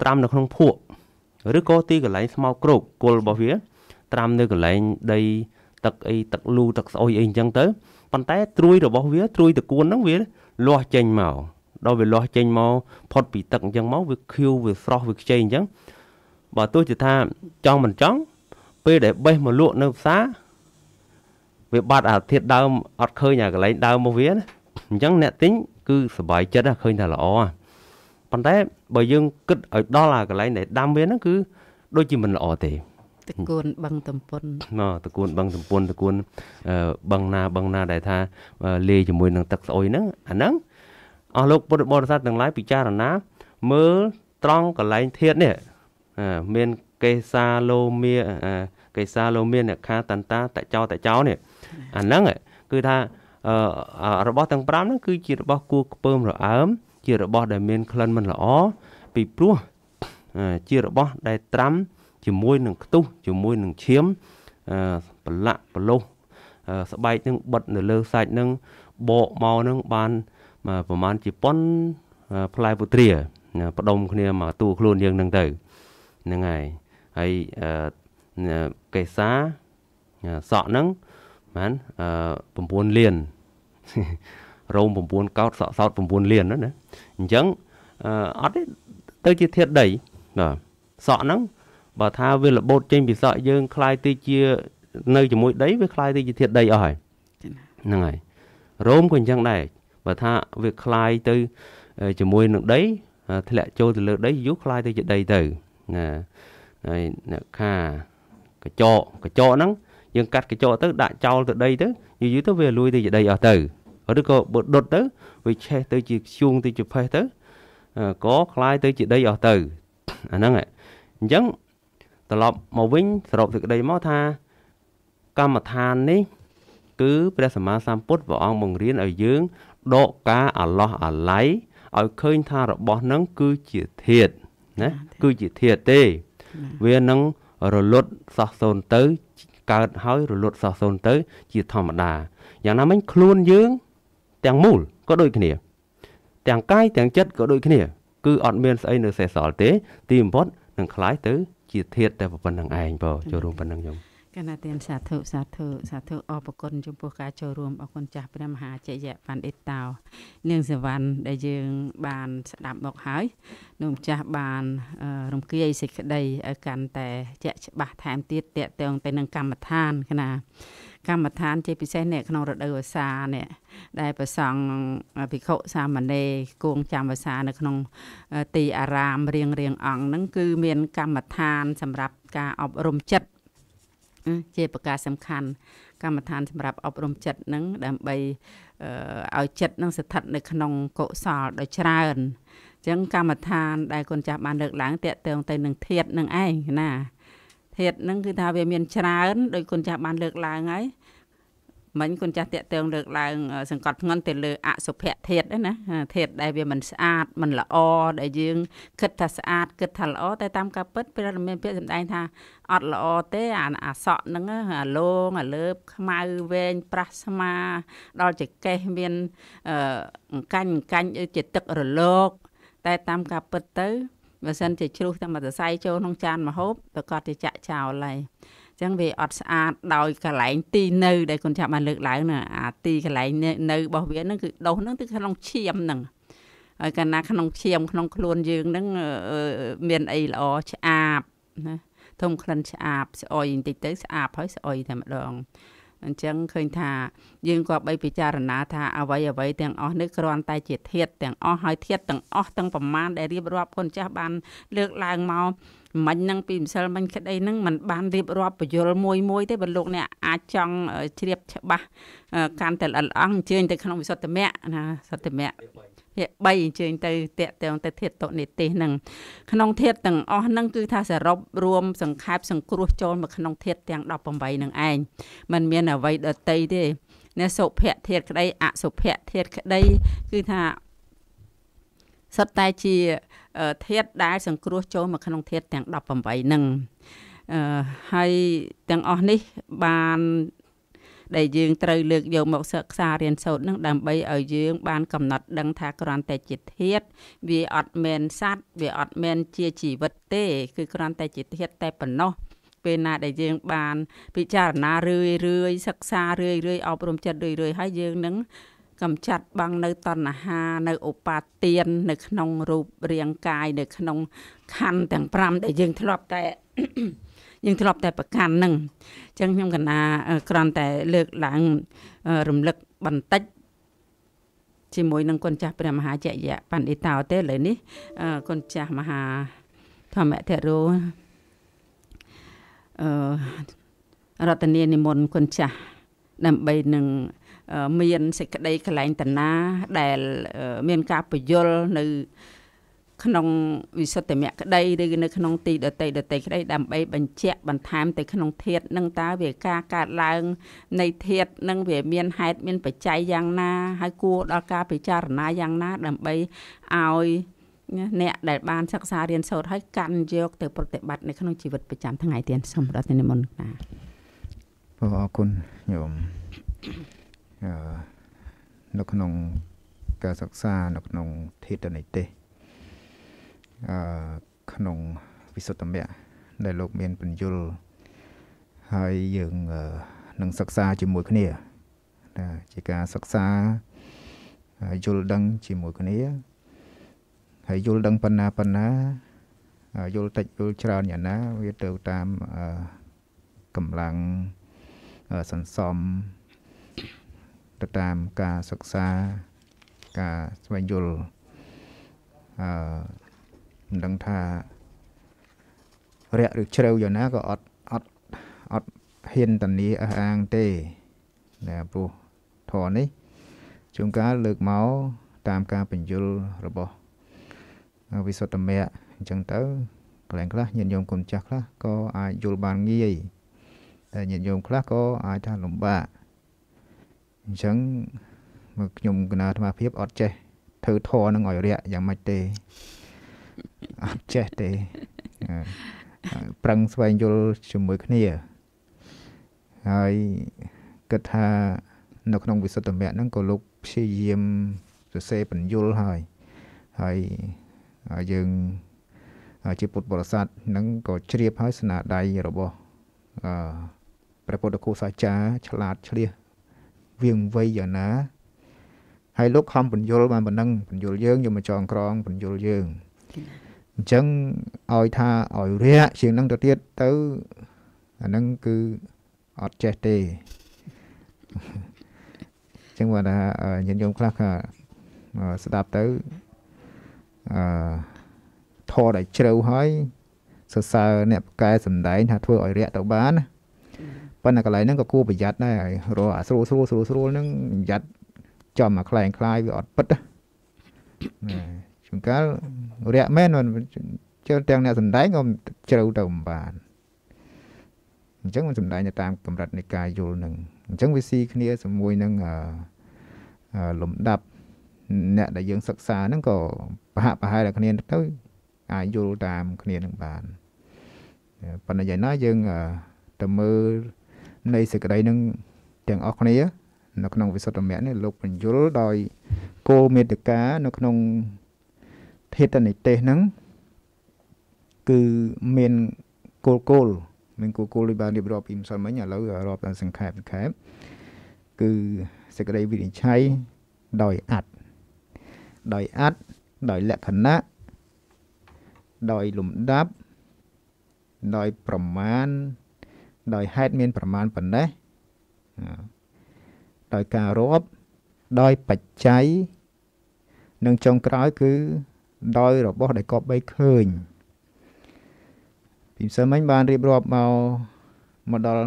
ត្រាំនៅក្នុងភក់ឬក៏ទីកន្លែងស្មោកគ្រោកគល់របស់វា ត្រាំនៅកន្លែង ដីទឹកអីទឹកលូទឹកស្អុយអីអញ្ចឹងទៅប៉ុន្តែត្រួយរបស់វាត្រួយតកួនហ្នឹងវាលាស់ចេញមកដល់វាលាស់ចេញមកផុតពីទឹកអញ្ចឹងមកវាខៀវវាស្រស់វាខ្ចីអញ្ចឹងបើទោះជាថាចង់មិនចង់ ពេលដែលបេះមកលក់នៅផ្សារវាបាត់អាធាតដើមអត់ឃើញអាកន្លែងដើមរបស់វាណាអញ្ចឹងអ្នកទិញគឺសុបាយចិត្តឃើញថាល្អប៉ុន្តែបើយើង គិតឲ្យដល់អាកន្លែងដែលដាំវាហ្នឹងគឺដូចជាមិនល្អទេតកួនបឹងតំពុនណតកួនបឹងតំពុនតកួនបឹងណាបឹងណាដែលថាលាយជាមួយនឹងទឹកស្អុយហ្នឹង អាហ្នឹងអស់លោកពុទ្ធបរិស័ទទាំងឡាយពិចារណាមើលត្រង់កន្លែងធាតនេះមានកេសាលោមៀកេសាលោមៀអ្នកខាតន្តាតចោតចោនេះអាហ្នឹងគឺថារបស់ទាំង5ហ្នឹងគឺជារបស់គួរខ្ពើមរអើមជារបស់ដែលមានក្លិនមិនល្អ ពីព្រោះជារបស់ដែលត្រាំជាមួយនឹងខ្ទុះជាមួយនឹងឈាមប្រឡាក់ប្រលុះស្បែកនឹងបិទនៅលើសាច់នឹងបកមកនឹងបានប្រហែលជាប៉ុនផ្លែពុទ្រាផ្ដុំគ្នាមកតួខ្លួនយើងនឹងទៅហ្នឹងហើយហើយអឺកេសាសក់ហ្នឹងបានអឺ9លានរោម9កោតសក់សោត9លានណាណាអញ្ចឹងអត់ទេទៅជាធាតដីបាទសក់ហ្នឹងបើថាវារបូតចេញពីសក់យើងคลายទៅជា នៅជាមួយដីវាคลายទៅជាធាតដីអស់ហើយហ្នឹងហើយរោមក៏អញ្ចឹងដែរបើថាវាคลายទៅជាមួយនឹងដីធ្លាក់ចូលទៅលើដីយូរคลายទៅជាដីទៅណាហើយអ្នកខាកញ្ចក់កញ្ចក់ហ្នឹងយើងកាត់កញ្ចក់ទៅដាក់ចោលទៅដីទៅយូរយូរទៅវាលួយទៅជាដីអស់ទៅឬក៏បើដុតទៅវាឆេះទៅជាខ្យូងទៅជាផេះទៅក៏คล้ายទៅជាដីអស់ទៅអាហ្នឹងអញ្ចឹងត្រឡប់មកវិញសរុបសេចក្តីមកថាកម្មដ្ឋាននេះ គឺព្រះសម្មាសម្ពុទ្ធព្រះអង្គបង្រៀនឲ្យយើងដកការអាឡោះអាល័យឲ្យឃើញថារបស់ហ្នឹងគឺជាធាតណាគឺជាធាតទេវានឹងរលត់សោះសូន្យទៅកើតហើយរលត់សោះសូន្យទៅ ជាធម្មតាយ៉ាងណាមិញខ្លួនយើង ទាំងមូលក៏ដូចគ្នាទាំងកាយទាំងចិត្តក៏ដូចគ្នាគឺអត់មានស្អីនៅសេសសល់ទេ ទីបំផុតនឹងคล้ายទៅជាធាតតែប៉ុណ្្នឹងឯងបងចូលរួមប៉ុណ្្នឹងខ្ញុំកណាទានសាធុសាធុសាធុអរគុណចំពោះការចូលរួមអរគុណចាស់ព្រះមហាជយៈបណ្ឌិតតោនាងសវណ្ណដែលយើងបានស្ដាប់មកហើយនោះម្ចាស់បានរំគាយសេចក្តីឲ្យកាន់តែជាក់ច្បាស់ថែមទៀតតកតងទៅនឹងកម្មដ្ឋានកណាកម្មដ្ឋាន ជាពិសេសនៅក្នុងរដូវវស្សានេះដែលប្រសង់ភិក្ខុសាមណេរគង់ចាំវស្សានៅក្នុងទីអារាមរៀងរៀងអង្គហ្នឹងគឺមានកម្មដ្ឋានសម្រាប់ការអប់រំចិត្តជាប្រការសំខាន់ កម្មដ្ឋានសម្រាប់អប់រំចិត្តនឹងដើម្បីឲ្យចិត្តនឹងស្ថិតនៅក្នុងកុសលដ៏ច្រើនអញ្ចឹងកម្មដ្ឋានដែលគុណចាស់បានលើកឡើងតកតងទៅនឹងធាតនឹងឯងណាធាតនឹងគឺថាវាមានច្រើនដោយគុណចាស់បានលើកឡើងហើយមិញគុណចាស់តាក់ទងលើកឡើងសង្កត់ធ្ងន់ទៅលើអសុភៈធាតណាធាតដែលវាមិនស្អាតមិនល្អដែលយើងគិតថាស្អាតគិតថាល្អតែតាមការពិតព្រះរាមាពាក្យសម្ដែងថាអត់ល្អទេអាអាសក់ហ្នឹងអាលងអាលើប ខ្មៅវែងប្រះស្មា ដល់ចកេះមានអង្កាញ់អង្កាញ់ជាទឹករលកតែតាមការពិតទៅបើសិន ជាជ្រុះតាមមតស័យចូលក្នុងចានមហូបប្រកាសជាចាក់ចោលហើយចឹងវាអត់ស្អាតដោយកន្លែងទីនៅដែលគុណចាប់បានលើកឡើងណាអាទីកន្លែងនៅរបស់វាហ្នឹងគឺដុសហ្នឹងគឺក្នុងឈាមហ្នឹងហើយកាលណា ក្នុងឈាម ក្នុងខ្លួនយើងហ្នឹងមានអីល្អឆ្អាបណាធំក្លិនឆ្អាបស្អុយបន្តិចទៅស្អាបហើយស្អុយតែម្ដងអញ្ចឹងឃើញថាយើងក៏បីពិចារណាថាអ្វីអ្វីទាំងអស់នេះគ្រាន់តែជាធាតទាំងអស់ហើយធាតទាំងអស់ទាំងប្រមាណដែលរៀបរាប់គុណចាស់បានលើកឡើងមកមិញហ្នឹងពីម្សិលមិញក្តីហ្នឹងมันបានរៀបរាប់បញ្យលមួយមួយទេបើលោកអ្នកអាចចង់ជ្រាបច្បាស់កាន់តែល្អិតអង្គអញ្ជើញទៅក្នុងវិសុទ្ធមៈណាសុទ្ធមៈភាគ3អញ្ជើញទៅតេតងទៅធាតតនិទេសហ្នឹងក្នុងធាតទាំងអស់ហ្នឹងគឺថាសរុបរួមសង្ខេបសង្គ្រោះចូលមកក្នុងធាតទាំង18ហ្នឹងឯងมันមានអ្វីដតីទេអ្នកសុភៈធាតក្តីអសុភៈធាតក្តីគឺថាសុទ្ធតែជាធាតដែលសង្គ្រោះចូលមកក្នុងធាតទាំង18ហ្នឹងអឺហើយទាំងអស់នេះបានដែលយើងត្រូវលើកយកមកសិក្សារៀនសូត្រនឹងដើម្បីឲ្យយើង បានកំណត់ដឹងថាគ្រាន់តែជាធាតវាអត់មែនសัตว์វាអត់មែនជាជីវិតទេគឺគ្រាន់តែជាធាតតែប៉ុណ្ណោះពេលណាដែលយើងបាន ពិចារណារឿយរឿយសិក្សារឿយរឿយអប់រំចិត្តរឿយរឿយហើយយើងនឹងកំចាត់បាំងនៅតណ្ហា នៅឧបាទាន នៅក្នុងរូបរាងកាយ នៅ ក្នុងខណ្ឌទាំង5ដែលយើងធ្លាប់តែយើងធ្លាប់តែប្រកាន់នឹងអញ្ចឹងខ្ញុំកណាក្រំតែលើកឡើងរំលឹកបន្តិចជាមួយនឹងគុណចាស់ព្រះមហាជយៈបណ្ឌិតោទេឥឡូវនេះគុណចាស់មហា ធម្មធរោអឺរតនានិមន្តគុណចាស់ដើម្បីនឹងមានសេចក្តីកលែងតណា ដែលមានការពយល់នៅក្នុងវិសុទ្ធិមគ្គដីឬនៅក្នុងទីដតីដតីក្តីដើម្បីបញ្ជាក់បន្ថែមទៅក្នុងធាតនឹងតើវា ការកើតឡើង នៃធាតនឹងវាមានហេតុមានបច្ច័យយ៉ាងណា ហើយគួរដល់ការពិចារណាយ៉ាងណា ដើម្បីឲ្យអ្នកដែលបានសិក្សារៀនសូត្រហើយកាន់យកទៅប្រតិបត្តិនៅក្នុងជីវិតប្រចាំថ្ងៃទៀតសូមដល់ទីនិមន្តណាបងអរគុណញោមនៅក្នុងការសិក្សានៅក្នុងធិតនិទេសអឺក្នុងវិសុទ្ធមៈដែលលោកមានបញ្យលហើយយើងនឹងសិក្សាជាមួយគ្នាណាជាការសិក្សាយល់ដឹងជាមួយគ្នា ហើយយល់ដឹងប៉ុណ្ណាប៉ុណ្ណាយល់តិចយល់ច្រើនយ៉ាងណា វាទៅតាមកម្លាំងសន្សំទៅតាមការសិក្សាការស្វែងយល់អឺមិនដឹងថារយៈឬជ្រៅយ៉ាងណាក៏អត់អត់អត់ហ៊ានតនីអះអាងទេណាព្រោះធរនេះជួនកាលលើកមកតាមការបញ្យលរបស់វិសុទ្ធមៈអញ្ចឹងទៅកន្លែងខ្លះញាតិញោមគុំចាស់ខ្លះក៏អាចយល់បានងាយតែញាតិញោមខ្លះក៏អាចថាលំបាកអញ្ចឹងមកខ្ញុំគណៈអាត្មាភាពអត់ចេះធ្វើធរនឹងឲ្យរយៈយ៉ាងម៉េចទេអត់ចេះទេ ប្រឹងស្វែងយល់ជាមួយគ្នា ហើយគិតថានៅក្នុងវិសុទ្ធមគ្គហ្នឹងក៏លោកព្យាយាមសរសេរបញ្យលហើយហើយយើងជាពុទ្ធបរិស័ទហ្នឹងក៏ជ្រាបហើយស្នាដៃរបស់ព្រះពុទ្ធគូសាចារ្យឆ្លាតឆ្លៀសវាងវៃយ៉ាងណាហើយលោកខំបញ្យលបានប៉ុណ្ណឹងបញ្យលយើងយកមកចងក្រងបញ្យលយើងអញ្ចឹងឲ្យថាឲ្យរះជាងនឹងទៅទៀតទៅអាហ្នឹងគឺអត់ចេះទេអញ្ចឹងគាត់ថាញាតិញោមខ្លះក៏ស្ដាប់ទៅអឺធរដែលជ្រៅហើយសរសើរអ្នកប្រកែសំដែងថាធ្វើឲ្យរះទៅបានណាប៉ុន្តែកន្លែងហ្នឹងក៏គួរប្រយ័ត្នដែរហើយរកអាស្រួលស្រួលស្រួលស្រួលហ្នឹងប្រយ័ត្នចំមកខ្លែងខ្លាយវាអត់ពិតណាជួនកាលរាក់មែនជើទាំងអ្នកសំដែងក៏ជ្រៅទៅមិនបានអញ្ចឹងមិនសំដែងទៅតាមកម្រិតនៃការយល់នឹងអញ្ចឹងវាស៊ីគ្នាជាមួយនឹងលំដាប់អ្នកដែលយើង សិក្សាហ្នឹងក៏ប្រហាក់ប្រហែលដល់គ្នាទៅអាចយល់តាមគ្នានឹងបានប៉ុន្តែយ៉ាងណាយើងទៅមើលនៃសេចក្តីនឹងទាំងអស់គ្នានៅក្នុងវិសុទ្ធមគ្គនេះលោកបញ្យលដោយគោលមេត្តានៅក្នុងធាតនិទេសហ្នឹងគឺមានគោលគោលមានគោលគោលដូចបានរៀបរាប់ពីម្សិលមិញឥឡូវរាប់ដល់សង្ខេបសង្ខេបគឺសេចក្តីវិនិច្ឆ័យដោយអត្តដោយអត្តដោយលក្ខណៈដោយលំដាប់ដោយប្រមាណដោយហេតុមានប្រមាណប៉ុណ្ណេះដោយការរាប់ដោយបច្ច័យនិងចុងក្រោយគឺដោយរបស់ដែលគប្បីឃើញ ពីផ្សេងមិញបានរៀបរាប់មកមកដល់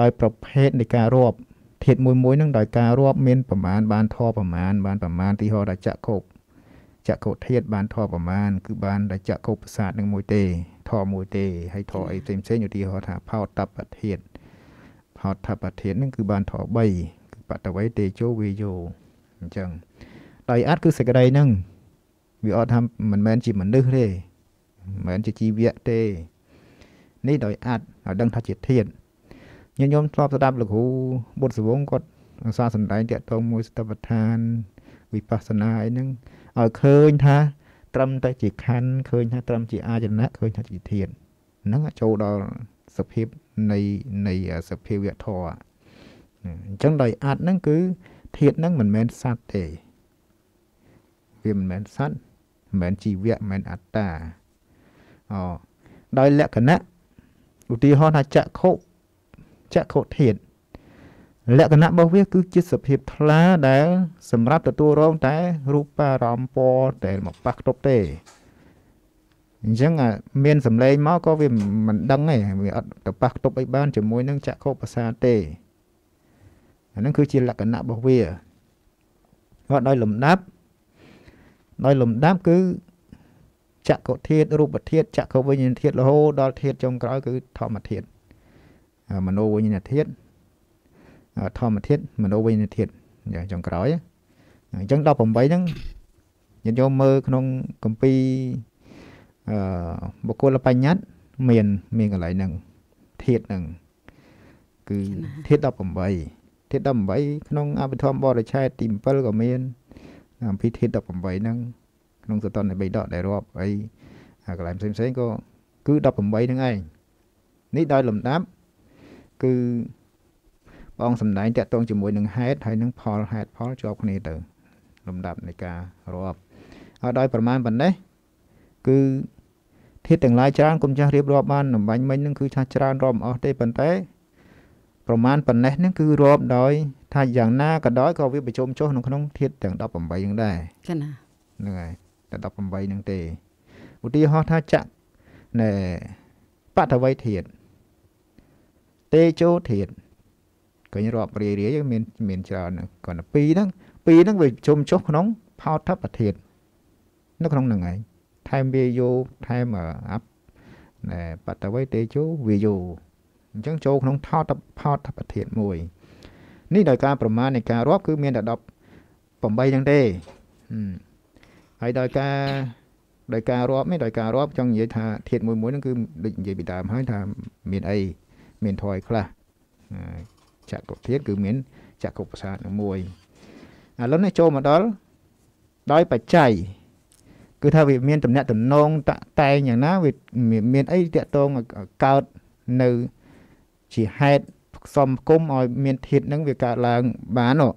ដោយប្រភេទនៃការរាប់ធាតុមួយមួយនឹងដោយការរាប់មានប្រមាណបានធေါ်ប្រមាណបានប្រមាណទីហោដល់ចក្ខុចក្ខុធាតុបានធေါ်ប្រមាណគឺបានដល់ចក្ខុប្រសាទនឹងមួយទេធម៌មួយទេហើយធម៌អីផ្សេងផ្សេងឧទាហរណ៍ថាផោតបធាតផោតបធាតហ្នឹងគឺបានធម៌3គឺបតវៃទេជោវាយោអញ្ចឹងដោយអត់គឺសេចក្តីហ្នឹងវាអត់ថាមិនមែនជាមនុស្សទេមិនមែនជាជីវៈទេនេះដោយអត់ឲ្យដឹងថាជាធាតញញោមធ្លាប់ស្ដាប់លោកគ្រូបុត្រសវងគាត់សាសនាសម្ដែងតាក់ទងមួយស្តបដ្ឋានវិបស្សនាអីហ្នឹងឲ្យឃើញថាត្រឹមតែជាខណ្ឌឃើញថាត្រឹមជាអាចនៈឃើញថាជាធានហ្នឹងចូលដល់សភាពនៃនៃសភាវៈធម៌អញ្ចឹងដោយអាចហ្នឹងគឺធាតហ្នឹងមិនមែនសត្វទេវាមិនមែនសត្វមិនមែនជីវៈមិនមែនអត្តាអូដោយលក្ខណៈឧទាហរណ៍ថាចក្ខុចក្ខុធាតុលក្ខណៈរបស់វាគឺជាសភាពថ្លាដែល សម្រាប់ទទួលរងតែ រូបអារម្មណ៍ពណ៌ដែលមកប៉ះគ្រប់ទេអញ្ចឹងមានសម្លេងមកក៏វាមិនដឹងទេវាអត់ទៅប៉ះគ្រប់អីបានជាមួយនឹងចក្ខុប្រសាទេអានឹងគឺជាលក្ខណៈរបស់វាគាត់ដោយលំដាប់ដោយលំដាប់គឺចក្ខុធាតរូបធាតចក្ខុវិញ្ញាណធាតរហូតដល់ធាតចុងក្រោយគឺធម្មធាតមនោវិញ្ញាណធាតុធម្មធាតុមនោវេញធាតុយ៉ាងចុងក្រោយអញ្ចឹង18ហ្នឹងញាតិញោមមើលក្នុងកម្ពីអឺបុគ្គលបញ្ញត្តិមានមានកន្លែងហ្នឹងធាតុហ្នឹងគឺធាតុ18ធាតុ18ក្នុងអភិធម្មបរិឆេទទី7ក៏មានអំពីធាតុ18ហ្នឹងក្នុងសតន3ដកដែលរាប់អីកន្លែងផ្សេងៗក៏គឺ18ហ្នឹងឯងនេះដោយលំដាប់គឺ18ព្រះអង្គសម្ដែងតាក់ទងជាមួយនឹងហេតុហើយនឹងផលហេតុផលជាប់គ្នាទៅលំដាប់នៃការរាប់ឲ្យដោយប្រមាណប៉ុណ្ណេះគឺធាតុទាំងឡាយច្រើនគុំចាស់រៀបរាប់បានអំបញ្ញមិញនឹងគឺថាច្រើនរាប់អស់ទេប៉ុន្តែប្រមាណប៉ុណ្ណេះនឹងគឺរាប់ដោយ ថាយ៉ាងណាក៏ដោយក៏វាប្រជុំចុះនៅក្នុងធាតុទាំង18ហ្នឹងដែរចាណាហ្នឹងហើយតែ18ហ្នឹងទេឧទាហរណ៍ថាចៈណែបតវ័យធាតុតេជោធាតុឃើញរាប់រាយរាយមានមានច្រើនហ្នឹងគាត់តែពីរហ្នឹងពីរហ្នឹងវាជុំចុះក្នុងផោតប្រធាននៅក្នុងហ្នឹងឯងថែមវាយោថែមអាប់ណែបតវេតេជោវាយោអញ្ចឹងចូលក្នុងថោតផោតប្រធានមួយនេះដោយការប្រមាណនៃការរាប់គឺមានតែ18ហ្នឹងទេហើយដោយការដោយការរាប់នេះដោយការរាប់ចង់និយាយថាធាតមួយមួយហ្នឹងគឺដូចនិយាយពីដើមហើយថាមានអីមានថយខ្លះចក្រធាតុគឺមានចក្រប្រសាទនឹងមួយឥឡូវនេះចូលមកដល់ដោយបច្ច័យគឺថាវាមានតំណែងតំណងតតែងយ៉ាងណាវាមានអីតាក់ទងកើតនៅជាហេតុសំគុំឲ្យមានធាតុនឹងវាកើតឡើងបានហ៎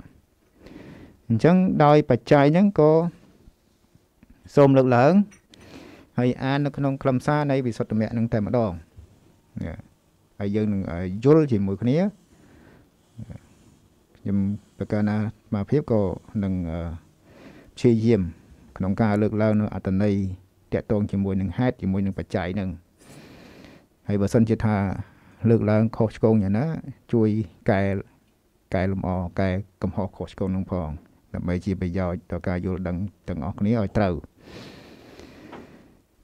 អញ្ចឹងដោយបច្ច័យហ្នឹងក៏សូមលើកឡើងហើយអាននៅក្នុងខ្លឹមសារនៃវិសុទ្ធមគ្គនឹងតែម្ដងហើយយើងនឹងយល់ជាមួយគ្នាខ្ញុំប្រកាសណាមកភាពក៏នឹងព្យាយាម ក្នុងការលើកឡើងនៅអត្តន័យតកតងជាមួយនឹងហេតុជាមួយនឹងបច្ច័យនឹងហើយបើសិនជាថា លើកឡើងខុសឆ្គងយ៉ាងណា ជួយកែកែលម្អកែកំហុសខុសឆ្គងនឹងផង ដើម្បីជាប្រយោជន៍ដល់ការយល់ដឹងទាំងអស់គ្នាឲ្យត្រូវ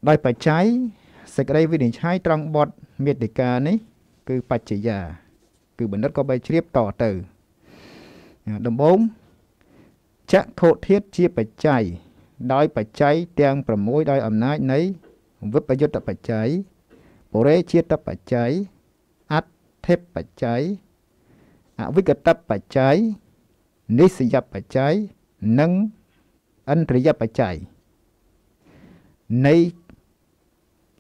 ដោយបច្ច័យសេចក្តីវិនិច្ឆ័យត្រង់បទមេតិកានេះ គឺបច្ចយាគឺបណ្ឌិតក៏បែជ្រាបតទៅដំបូងចក្ខុធាតជាបច្ច័យដោយបច្ច័យទាំង6ដោយ អំណាចនៃវិបយុទ្ធបច្ច័យបុរេជាតិបច្ច័យអត្ថិបច្ច័យអវិកតបច្ច័យនិសយបច្ច័យនិងឥន្ទ្រិយបច្ច័យនៃ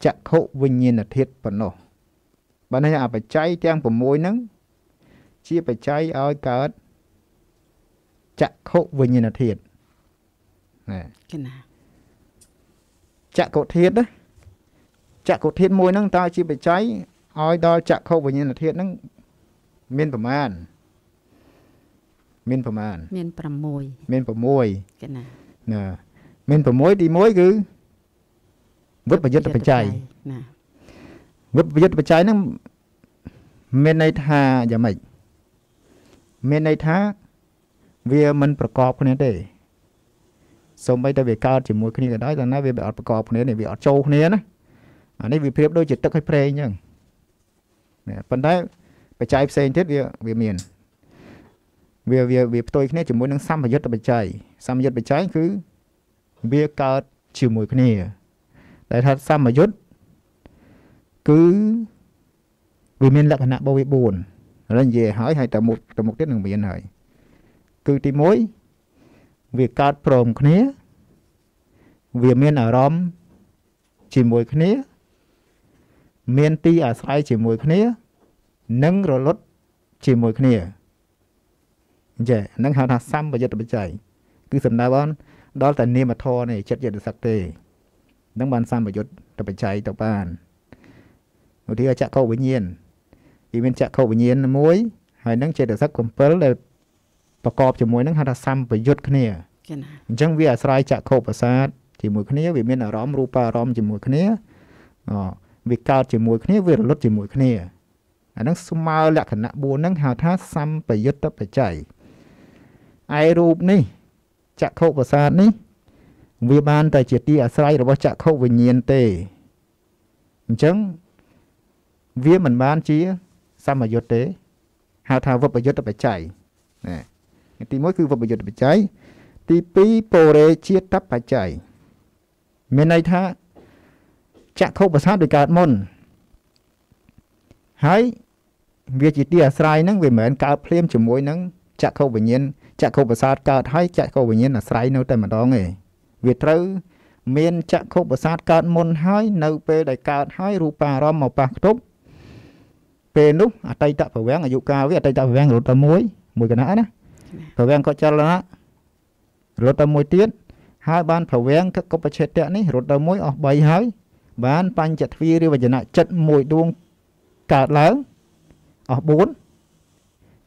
ចក្ខុវិញ្ញាណធាតុប៉ុណ្ណោះបើនេះអាបច្ច័យទាំង6ហ្នឹងជាបច្ច័យឲ្យកើតចក្ខុវិញ្ញាណធាតុណាគណាចក្ខុធាតុណាចក្ខុធាតុមួយហ្នឹងតើជាបច្ច័យឲ្យដល់ចក្ខុវិញ្ញាណធាតុហ្នឹងមានប្រមាណមានប្រមាណមាន6មាន6គណាណាមាន6ទី1គឺវិបយុទ្ធបច្ច័យណាវិបយុទ្ធបច្ច័យហ្នឹងមានន័យថាយ៉ាងម៉េចមានន័យថាវាមិនប្រកបគ្នាទេសូម្បីតែវាកើតជាមួយគ្នាក៏ដោយតែណាវាអត់ប្រកបគ្នានេះវាអត់ចូលគ្នាណាអានេះវាប្រៀបដូចជាទឹកហើយប្រេងអញ្ចឹងណាប៉ុន្តែបច្ច័យផ្សេងទៀតវាវាមានវាវាវាផ្ទុយគ្នាជាមួយនឹងសម្ពយុទ្ធបច្ច័យសម្ពយុទ្ធបច្ច័យគឺវាកើតជាមួយគ្នា ដែលថាសម្ពយុទ្ធគឺវាមានលក្ខណៈរបស់វា4និយាយហើយហើយតែមុខទៅមុខទៀតនឹងមានហើយគឺទី1វាកើតព្រមគ្នា វាមានអារម្មណ៍ជាមួយគ្នា មានទីអាស្រ័យជាមួយគ្នា និងរលត់ជាមួយគ្នាចាហ្នឹងហៅថាសម្បយុទ្ធបច្ច័យគឺសំដៅបានដល់តែនាមធម៌នេះចិត្តយន្តសក្តិទេនឹងបានសម្បយុទ្ធបច្ច័យទៅបានឧទាហរណ៍ចក្ខុវិញ្ញាណវាមានចក្ខុវិញ្ញាណមួយ ហើយនឹងចេតសិក7ដែលប្រកបជាមួយនឹងហៅថាសម្បយុទ្ធគ្នាចាណាអញ្ចឹងវាអាស្រ័យចក្ខុប្រសាទជាមួយគ្នា វាមានអារម្មណ៍រូបារម្មណ៍ជាមួយគ្នាអវាកើតជាមួយគ្នា វារលត់ជាមួយគ្នាអានឹងស្មើលក្ខណៈ4ហ្នឹងហៅថាសម្បយុទ្ធបច្ច័យឯរូបនេះចក្ខុប្រសាទនេះ វាបានតែជាទីអាស្រ័យរបស់ចក្ខុវិញ្ញាណទេអញ្ចឹងវាមិនបានជាសមយុទ្ធទេហៅថាវបយុទ្ធបច្ច័យណាទី1គឺវបយុទ្ធបច្ច័យទី2ពរេជាតបច្ច័យមានន័យថាចក្ខុប្រសាទដោយកើតមុនហើយវាជាទីអាស្រ័យហ្នឹងវាមិនមែនកើតភ្លាមជាមួយនឹងចក្ខុវិញ្ញាណចក្ខុប្រសាទកើតហើយចក្ខុវិញ្ញាណអាស្រ័យនៅតែម្ដងឯងវាត្រូវមានចក្ខុប្រសាទកើតមុនហើយនៅពេលដែលកើតហើយរូបារម្មណ៍មកប៉ះគប់ពេលនោះអតីតប្រវាំងអាយុកាលវាអតីតប្រវាំងរត់តែមួយមួយកណាណាប្រវាំងក៏ចលនារត់តែមួយទៀតហើយបានប្រវាំងកកបឆេតៈនេះរត់ទៅមួយអស់3ហើយបានបញ្ចទ្វារិវចនៈចិត្តមួយដួងកើតឡើងអស់4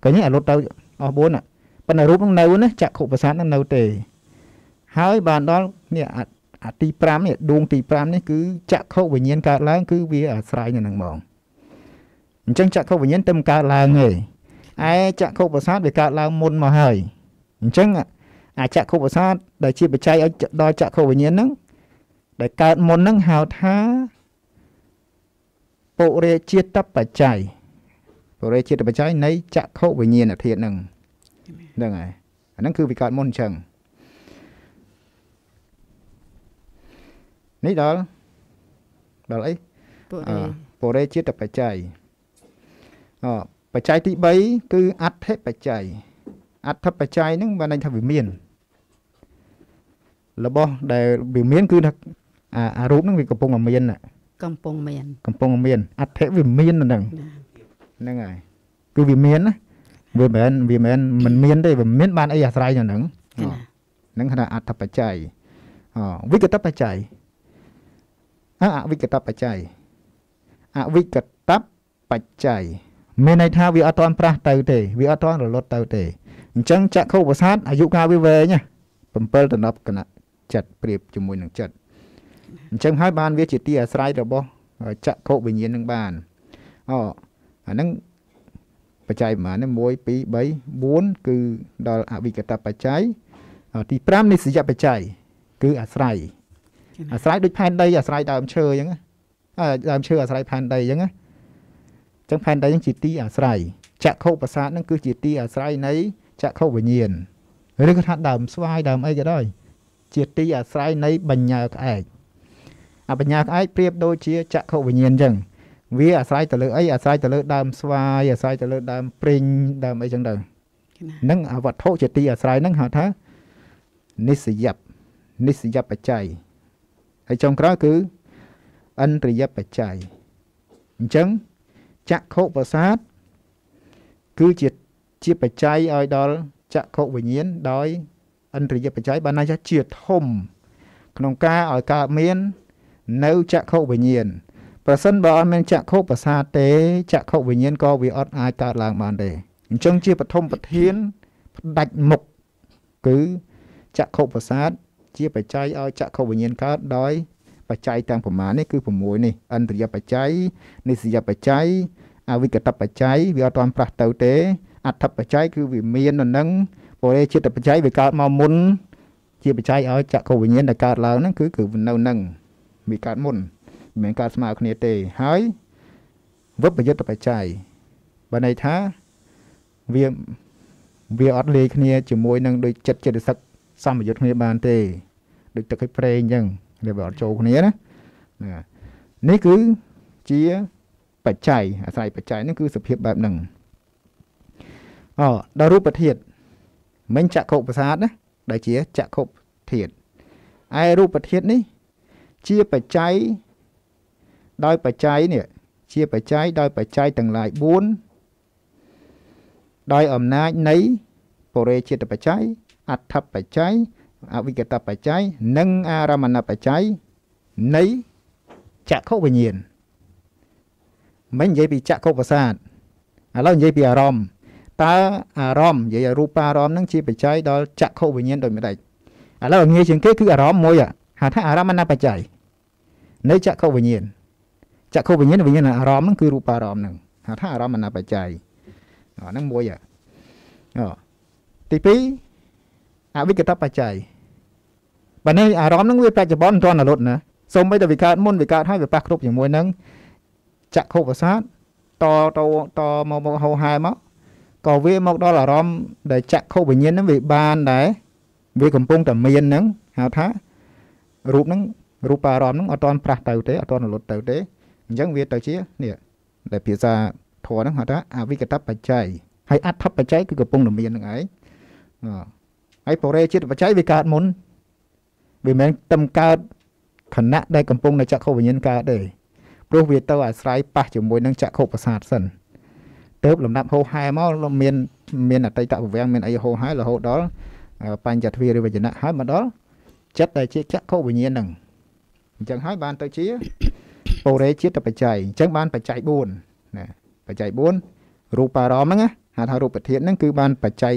កញ្ញារត់ទៅអស់4ណាប៉ុន្តែរូបនឹងនៅណាចក្ខុប្រសាទនឹងនៅទេ ហើយបានដល់នេះអាទី5នេះដួងទី5នេះគឺចក្ខុវិញ្ញាណកើតឡើង គឺវាអាស្រ័យនឹងហ្នឹងហ្មងអញ្ចឹងចក្ខុវិញ្ញាណទៅមិនកើតឡើងទេឯចក្ខុប្រសាទវាកើតឡើងមុនមកហើយអញ្ចឹងអាចក្ខុប្រសាទដែលជាបច្ច័យឲ្យដល់ចក្ខុវិញ្ញាណហ្នឹងដែលកើតមុនហ្នឹងហៅថាពុរេជាតបច្ច័យពុរេជាតបច្ច័យនៃចក្ខុវិញ្ញាណធាតុហ្នឹងហ្នឹងហើយអាហ្នឹងគឺវាកើតមុនអញ្ចឹងនេះដល់ដល់អីពុរេជាតបច្ច័យបច្ច័យទី3គឺអត្ថបច្ច័យអត្ថបច្ច័យហ្នឹងបានន័យថាវាមានរបស់ដែលវាមាន គឺថាអារូបហ្នឹងវាកំពុងតែមានកំពុងមាន កំពុងតែមានអត្ថវាមានហ្នឹងហ្នឹងហើយគឺវាមានណាវាមិនមែនវាមិនមែនមិនមានទេវាមាន បានអីអាស្រ័យទៅហ្នឹងហ្នឹងគេថាអត្ថបច្ច័យអវិកតបច្ច័យអវិកតបច្ច័យអវិកតបច្ច័យមានន័យថាវាអត់តាន់ប្រាស់ទៅទេ វាអត់តាន់រលត់ទៅទេអញ្ចឹងចក្ខុប្រសាទអាយុកាលវាវែង7ទៅ10គណៈចិត្តប្រៀបជាមួយនឹងចិត្តអញ្ចឹងហើយបាន វាជាទីអាស្រ័យរបស់ចក្ខុវិញ្ញាណនឹងបានអូអាហ្នឹងបច្ច័យប្រហែល1 2 3 4គឺដល់អវិកតបច្ច័យទី5និស្សយបច្ច័យគឺអាស្រ័យអាស្រ័យដូចផែនដីអាស្រ័យដើមឈើអញ្ចឹងដើមឈើអាស្រ័យផែនដីអញ្ចឹងណាចឹងផែនដីនឹងជាទីអាស្រ័យចក្ខុប្រាសាទនឹងគឺជាទីអាស្រ័យនៃចក្ខុវិញ្ញាណឬក៏ថាដើមស្វាយដើមអីក៏ដោយជាទីអាស្រ័យនៃ បញ្ញាក្អែកអាបញ្ញាក្អែកប្រៀបដូចជាចក្ខុវិញ្ញាណចឹងវាអាស្រ័យទៅលើអីអាស្រ័យទៅលើ ដើមស្វាយអាស្រ័យទៅលើដើម ព្រីងដើមអីចឹងទៅនឹងអវត្ថុជាទីអាស្រ័យនឹងហៅថានិសយបនិសយបច្ច័យហើយចុងក្រោយគឺអន្តរយបច្ច័យអញ្ចឹងចក្ខុប្រសាទគឺជាជាបច្ច័យឲ្យដល់ចក្ខុវិញ្ញាណដោយឥន្ទ្រិយបច្ច័យបានន័យថាជាធំ ក្នុងការឲ្យកើតមាននៅចក្ខុវិញ្ញាណប្រសិនបើអត់មានចក្ខុប្រសាទទេចក្ខុវិញ្ញាណក៏វាអត់អាចកើតឡើងបានទេអញ្ចឹងជាបឋមប្រធានផ្ដាច់មុខគឺចក្ខុប្រសាទជាបច្ច័យឲ្យចក្ខុវិញ្ញាណកើតដោយបច្ច័យទាំងប្រមាណនេះគឺ6នេះអន្តរយបច្ច័យនិស្សយបច្ច័យអវិកតបច្ច័យវាអត់ទាន់ប្រាស់ទៅទេអត្ថបច្ច័យគឺវាមាននៅនឹងពរេចិត្តបច្ច័យវាកើតមកមុនជាបច្ច័យឲ្យចក្ខុវិញ្ញាណដែលកើតឡើងហ្នឹងគឺគឺនៅនឹងវាកើតមុនមិនមែនកើតស្មើគ្នាទេហើយវិបយុទ្ធបច្ច័យបើន័យថាវាវាអត់លាយគ្នាជាមួយនឹងដូចចិត្តចិត្តសឹកសម្បយុទ្ធគ្នាបានទេដូចទឹកឲ្យប្រេងអញ្ចឹងវាអត់ចូលគ្នាណានេះគឺជា បច្ច័យអាស្រ័យបច្ច័យហ្នឹងគឺសភាពបែបហ្នឹងអូដល់រូបធាតុមិញចក្ខុប្រសាទណាដែលជាចក្ខុធាតុឯរូបធាតុនេះ ជាបច្ច័យដោយបច្ច័យនេះជាបច្ច័យដោយបច្ច័យទាំងឡាយ4ដោយអំណាចនៃពរេចិត្តបច្ច័យអដ្ឋបច្ច័យអវិគតបច្ច័យនិងអារម្មណបច្ច័យនៃចក្ខុវិញ្ញាណមិននិយាយពីចក្ខុប្រសាទឥឡូវនិយាយពីអារម្មណ៍តើអារម្មណ៍និយាយរូបារម្មណ៍នឹងជាបច្ច័យដល់ចក្ខុវិញ្ញាណដូចម្ដេចឥឡូវងាយជាងគេ គឺអារម្មណ៍មួយហៅថាអារម្មណបច្ច័យនៃចក្ខុវិញ្ញាណចក្ខុវិញ្ញាណវិញ្ញាណអារម្មណ៍នឹងគឺរូបារម្មណ៍នឹងហៅថាអារម្មណបច្ច័យហ្នឹងមួយអូទី2អវិគតបច្ច័យបើនេះអារម្មណ៍នឹងវាបច្ចុប្បន្នមិនទាន់រលត់ណាសូម្បីតែវាកើតមុនវាកើតហើយវាប៉ះគ្រប់ជាមួយនឹងចក្ខុប្រសាទតតតមកមកហោហែមកក៏វាមកដល់អារម្មណ៍ដែលចក្ខុវិញ្ញាណនឹងវាបានដែរវាកំពុងតែមាននឹងហៅថារូបនឹង រូបារម្មណ៍នឹងអត់តន់ប្រះទៅទេអត់តន់រលត់ទៅទេអញ្ចឹងវាទៅជានេះដែលភាសាធរហ្នឹងហៅថាអវិកតបច្ច័យហើយអត្ថបច្ច័យគឺកំពុងតែមាននឹងឯងហើយបរិយាចិត្តបច្ច័យវាកើតមុនវាមិនតែកើតខណៈដែលកំពុងនៅចក្ខុវិញ្ញាណកើតទេព្រោះវាទៅអាស្រ័យប៉ះជាមួយនឹងចក្ខុប្រសាទសិនទៅលំដាប់ហោហែមកមានមានអតីតវង្សមានអីហោហែរហូតដល់បញ្ចទ្វារវិជ្ជៈហើយមកដល់ចិត្តដែលជាចក្ខុវិញ្ញាណនឹងអញ្ចឹងហើយបានទៅជាបូរេជាតបច្ច័យអញ្ចឹងបាន បច្ច័យ4ណាបច្ច័យ4រូបារមណ៍ហ្នឹងហៅថារូបធាតុហ្នឹងគឺបានបច្ច័យ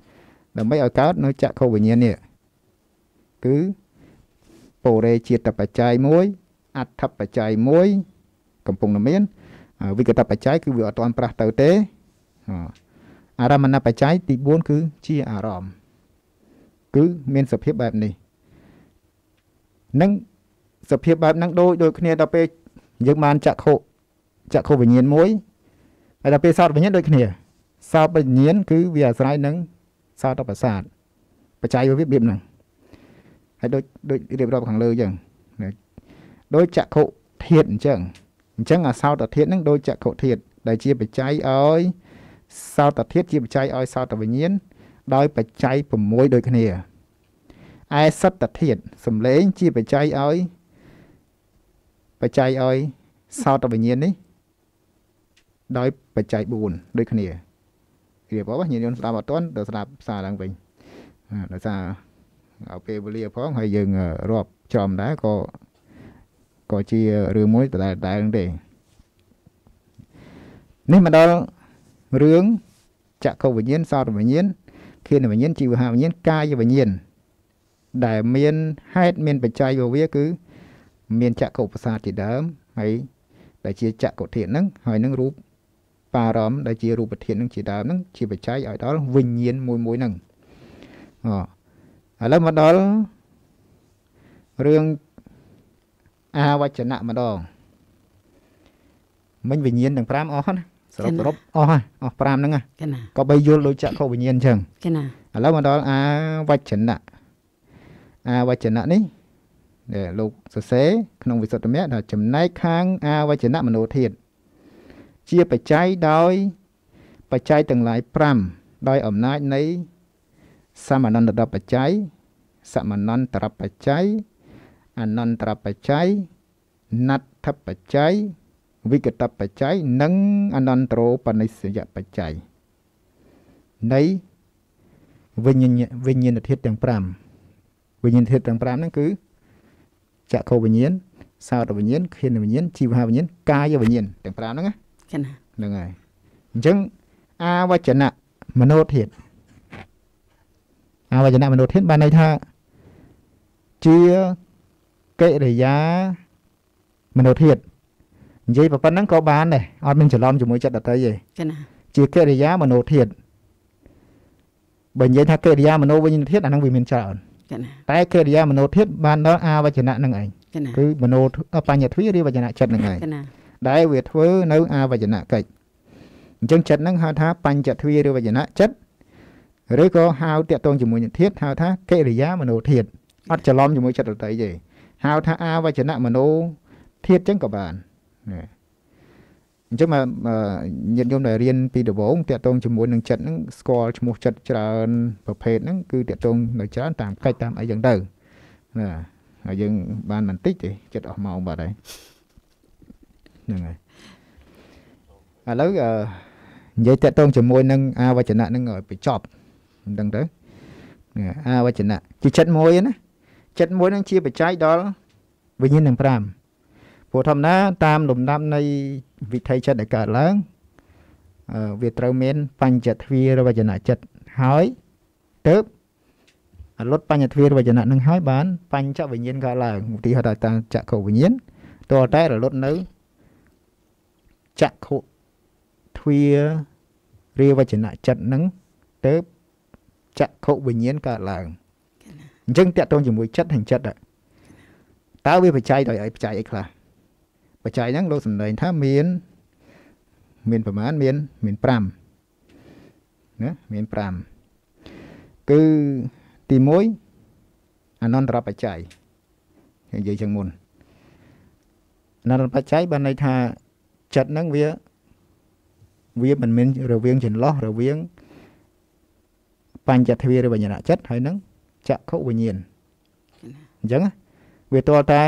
4ដើម្បីឲ្យកើតនៅចក្ខុវិញ្ញាណនេះគឺបូរេជាតិបច្ច័យមួយអត្ថបច្ច័យមួយកំពុងតែមានវិកតបច្ច័យគឺវាអត់ទាន់ប្រាស់ទៅទេ អារម្មណបច្ច័យទី4គឺជាអារម្មណ៍គឺមានសភាពបែបនេះនឹងសភាពបែបហ្នឹងដូចដូចគ្នាដល់ពេលយើងបានចក្ខុចក្ខុវិញ្ញាណមួយហើយដល់ពេលសោតវិញ្ញាណដូចគ្នាសោតវិញ្ញាណគឺវាអាស្រ័យនឹងសោតប្រសាទបច្ច័យរបស់វារបៀបហ្នឹងហើយដូចដូចរៀបរាប់ខាងលើអញ្ចឹងដោយចក្ខុធាតអញ្ចឹងអញ្ចឹងអាសោតធាត នឹងដោយចក្ខុធាតដែលជាបច្ច័យឲ្យ សោតធាត ជាបច្ច័យឲ្យសោតវិញ្ញាណដោយបច្ច័យ6ដូចគ្នាឯសត្វធាតសំលេងជាបច្ច័យឲ្យបច្ច័យឲ្យសោតវិញ្ញាណនេះដោយបច្ច័យ4ដូចគ្នារៀបរាប់ញាតិញោមស្ដាប់អត់ទាន់ដល់ស្ដាប់សារឡើងវិញដោយសារឲ្យពេលវេលាផង ហើយយើងរាប់ចំដែរក៏ក៏ជារឿងមួយដដែលដែរទេនេះមកដល់រឿងចក្ខុវិញ្ញាណសោតវិញ្ញាណខេនវិញ្ញាណជីវហាវិញ្ញាណកាយវិញ្ញាណដែលមានហេតុមានបច្ច័យរបស់វា គឺ មានចក្ខុប្រសាទជាដើមហើយដែលជាចក្ខុធាតុហ្នឹងហើយនឹងរូបបារម្ភដែលជារូបធាតុហ្នឹងជាដើមហ្នឹងជាបច្ច័យឲ្យដល់វិញ្ញាណមួយមួយហ្នឹងអឥឡូវមកដល់រឿងអាវចនៈម្ដងមិញវិញ្ញាណទាំង5អស់ណាសរុបសរុបអស់អស់5ហ្នឹងក៏បីយល់ដូចចក្ខុវិញ្ញាណអញ្ចឹងគេណាឥឡូវមកដល់អាវចនៈអាវចនៈនេះដែលលោកសរសេរក្នុងវិសុទ្ធមគ្គថាចំណែកខាង អាវចនៈមនោធាតជាបច្ច័យដោយបច្ច័យទាំងឡាយ5ដោយអំណាចនៃសមនន្តតបច្ច័យសមនន្តរបច្ច័យអនន្តរបច្ច័យណដ្ឋបច្ច័យវិកតបច្ច័យនិងអនន្តរោបនិស្សយបច្ច័យនៃវិញ្ញាណវិញ្ញាណធាតុទាំង5វិញ្ញាណធាតុទាំង5ហ្នឹងគឺចក្ខុវិញ្ញាណសោតវិញ្ញាណខេនវិញ្ញាណជីវហាវិញ្ញាណកាយវិញ្ញាណទាំង5ហ្នឹងណាចា៎ហ្នឹងហើយអញ្ចឹងអាវចនៈមโนធាតុអវយនៈមនោធានបានន័យថាជាកិរិយាមនោធាននិយាយប៉ុណ្ណឹងក៏បានដែរអត់មានច្រឡំជាមួយចិត្តដតីទេចាណាជាកិរិយាមនោធានបើនិយាយថាកិរិយាមនោវិញ្ញាណធានអានឹងវាមានច្រើនចាណាតែកិរិយាមនោធានបានដល់អវយនៈនឹងឯងគឺមនោបញ្ញទ្វាឬវចនៈចិត្តនឹងឯងចាណាដែលវាធ្វើនៅអវយនៈកិច្ចអញ្ចឹងចិត្តនឹងហៅថាបញ្ញទ្វាឬវចនៈចិត្តឬក៏ហៅតាក់ទងជាមួយនឹងធាតហៅថាកិរិយាមโนធាតអត់ច្រឡំជាមួយចិត្តដតីទេហៅថាអាវចនៈមโนធាតចឹងក៏បានអញ្ចឹងមកញាតិញោមដែលរៀនពីដំបូងតាក់ទងជាមួយនឹងចិត្តហ្នឹងស្គាល់ឈ្មោះចិត្តច្រើនប្រភេទហ្នឹងគឺតាក់ទងនៅច្រើនតាមកិច្ចតាមអីចឹងទៅណាហើយយើងបានបន្តិចទេចិត្តអស់ម៉ោងបាត់ហើយហ្នឹងហើយឥឡូវនិយាយតាក់ទងជាមួយនឹងអាវចនៈហ្នឹងឲ្យបញ្ចប់អញ្ចឹងទៅអាវចនៈជាចិត្តមួយណាចិត្តមួយនឹងជាបច្ច័យដល់វិញ្ញាណទាំង5ព្រោះធម្មតាតាមលំដាប់នៃ វិថីចិត្តដែលកើតឡើងវាត្រូវមានបញ្ញទ្វារវចនៈចិត្តហើយទៅអលុតបញ្ញទ្វារវចនៈនឹងហើយបាន បញ្ចវិញ្ញាណកើតឡើងឧទាហរណ៍ថាចក្ខុវិញ្ញាណតរតែរលត់នៅចក្ខុទ្វាររាវចនៈចិត្តនឹងទៅចក្ខុវិញ្ញាណកើតឡើងអញ្ចឹងតកតងជាមួយចិត្តហើយចិត្តតើវាបច្ច័យដោយអីបច្ច័យអីខ្លះបច្ច័យហ្នឹងលោកសំដែងថាមានមានប្រមាណមានមាន5ណាមាន5គឺទី1អនន្តរបច្ច័យនិយាយជាងមុនអនន្តរបច្ច័យបានន័យថាចិត្តហ្នឹងវាវាមិនមានរវាងចន្លោះរវាងបញ្ញទ្វារឬវិញ្ញាណចិត្តហើយនឹងចក្ខុវិញ្ញាណអញ្ចឹងវាទាល់តែ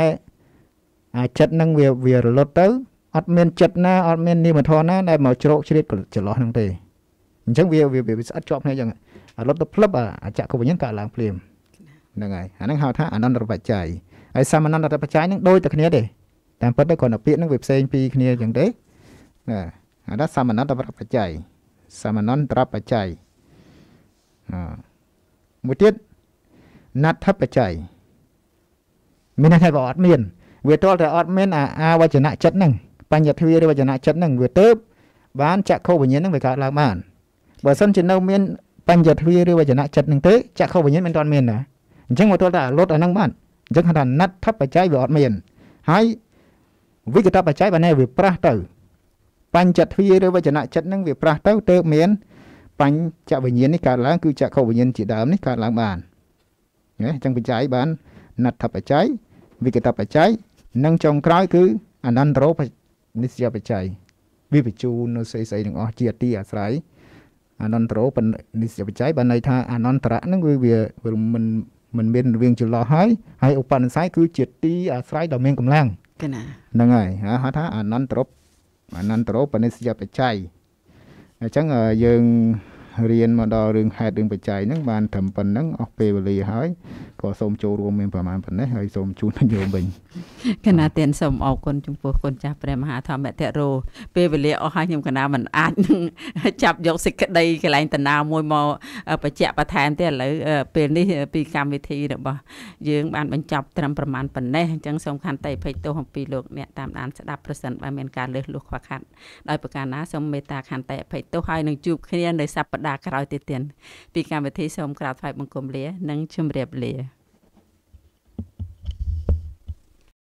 អាចិត្តនឹងវាវារលត់ទៅអត់មានចិត្តណាអត់មាននិមធនណាដែលមកជ្រោកជ្រៀតចន្លោះនឹងទេអញ្ចឹងវា វាស្អិតជាប់គ្នាអញ្ចឹងអារលត់ទៅភ្លឹបអាចក្ខុវិញ្ញាណកើតឡើងភ្លាមហ្នឹងហើយអាហ្នឹងហៅថាអនន្តរបច្ច័យហើយសមអនន្តរបច្ច័យហ្នឹងដូចតែគ្នាទេតាមពិតទៅគ្រាន់តែពាក្យហ្នឹងវាផ្សេងពីគ្នាអញ្ចឹងទេណាអាហ្នឹងសមអនន្តរបច្ច័យសមអនន្តរបច្ច័យមួយទៀតណដ្ឋបច្ច័យមានន័យថាវាអត់មានវាទាល់តែអត់មាន អាអាវចនៈចិត្តហ្នឹងបញ្ញទ្វាឬវចនៈចិត្តហ្នឹងវាទៅបានចក្ខុវិញ្ញាណហ្នឹងវាកើតឡើងបានបើសិនជានៅមាន បញ្ញទ្វាឬវចនៈចិត្តហ្នឹងទេចក្ខុវិញ្ញាណមិនទាន់មានដែរអញ្ចឹងមកទល់តែលុតអាហ្នឹងបានអញ្ចឹងហៅថាណដ្ឋបច្ច័យវាអត់មានហើយវិកតបច្ច័យបានវាប្រះទៅបញ្ញទ្វាឬវចនៈចិត្តហ្នឹងវាប្រះទៅទៅមានបញ្ចវិញ្ញាណនេះកើតឡើងគឺចក្ខុវិញ្ញាណជាដើមនេះកើតឡើងបានអញ្ចឹងបច្ច័យបានណដ្ឋបច្ច័យវិកតបច្ច័យនិងចុងក្រោយគឺ អនន្តរោនិស្សយបច្ច័យវាបញ្ជូននៅស្អីស្អីទាំងអស់ជាទីអាស្រ័យអនន្តរោនិស្សយបច្ច័យបានន័យថាអនន្តរៈហ្នឹងគឺវាមិនមិនមានរឿងចន្លោះហើយហើយឧបនិស្ស័យគឺជាទីអាស្រ័យដ៏មានកម្លាំងគណាហ្នឹងហើយហៅថាអនន្តរោអនន្តរោបនិស្សយបច្ច័យអញ្ចឹងយើងរៀនមកដល់រឿងហេតុរឿងបច្ច័យហ្នឹងបានត្រឹមប៉ុណ្្នឹងអស់ពេលវេលាហើយក៏សូមចូលរួមមានប្រមាណប៉ុណ្ណេះហើយសូមជូនញោមវិញកណាទានសូមអរគុណចំពោះគុណចាស់ព្រះមហាធម្មធរោពេលវេលាអស់ហើយខ្ញុំកណាមិនអាចនឹងចាប់យកសេចក្តីកលែងតណាមួយមកបញ្ជាក់បន្ថែមទេឥឡូវពេលនេះពីកម្មវិធីរបស់យើងបានបញ្ចប់ត្រឹមប្រមាណប៉ុណ្ណេះអញ្ចឹងសូមខន្តីភ័យទោសអំពីលោកអ្នកតាមដានស្ដាប់ប្រសិនបើមានការលើសលួសខ្វះខាតដោយប្រការណាសូមមេត្តាខន្តីអភ័យទោសហើយនឹងជួបគ្នានៅសប្តាហ៍ក្រោយទៀតពីកម្មវិធីសូមក្រាបថ្វាយបង្គំលានិងជម្រាបលា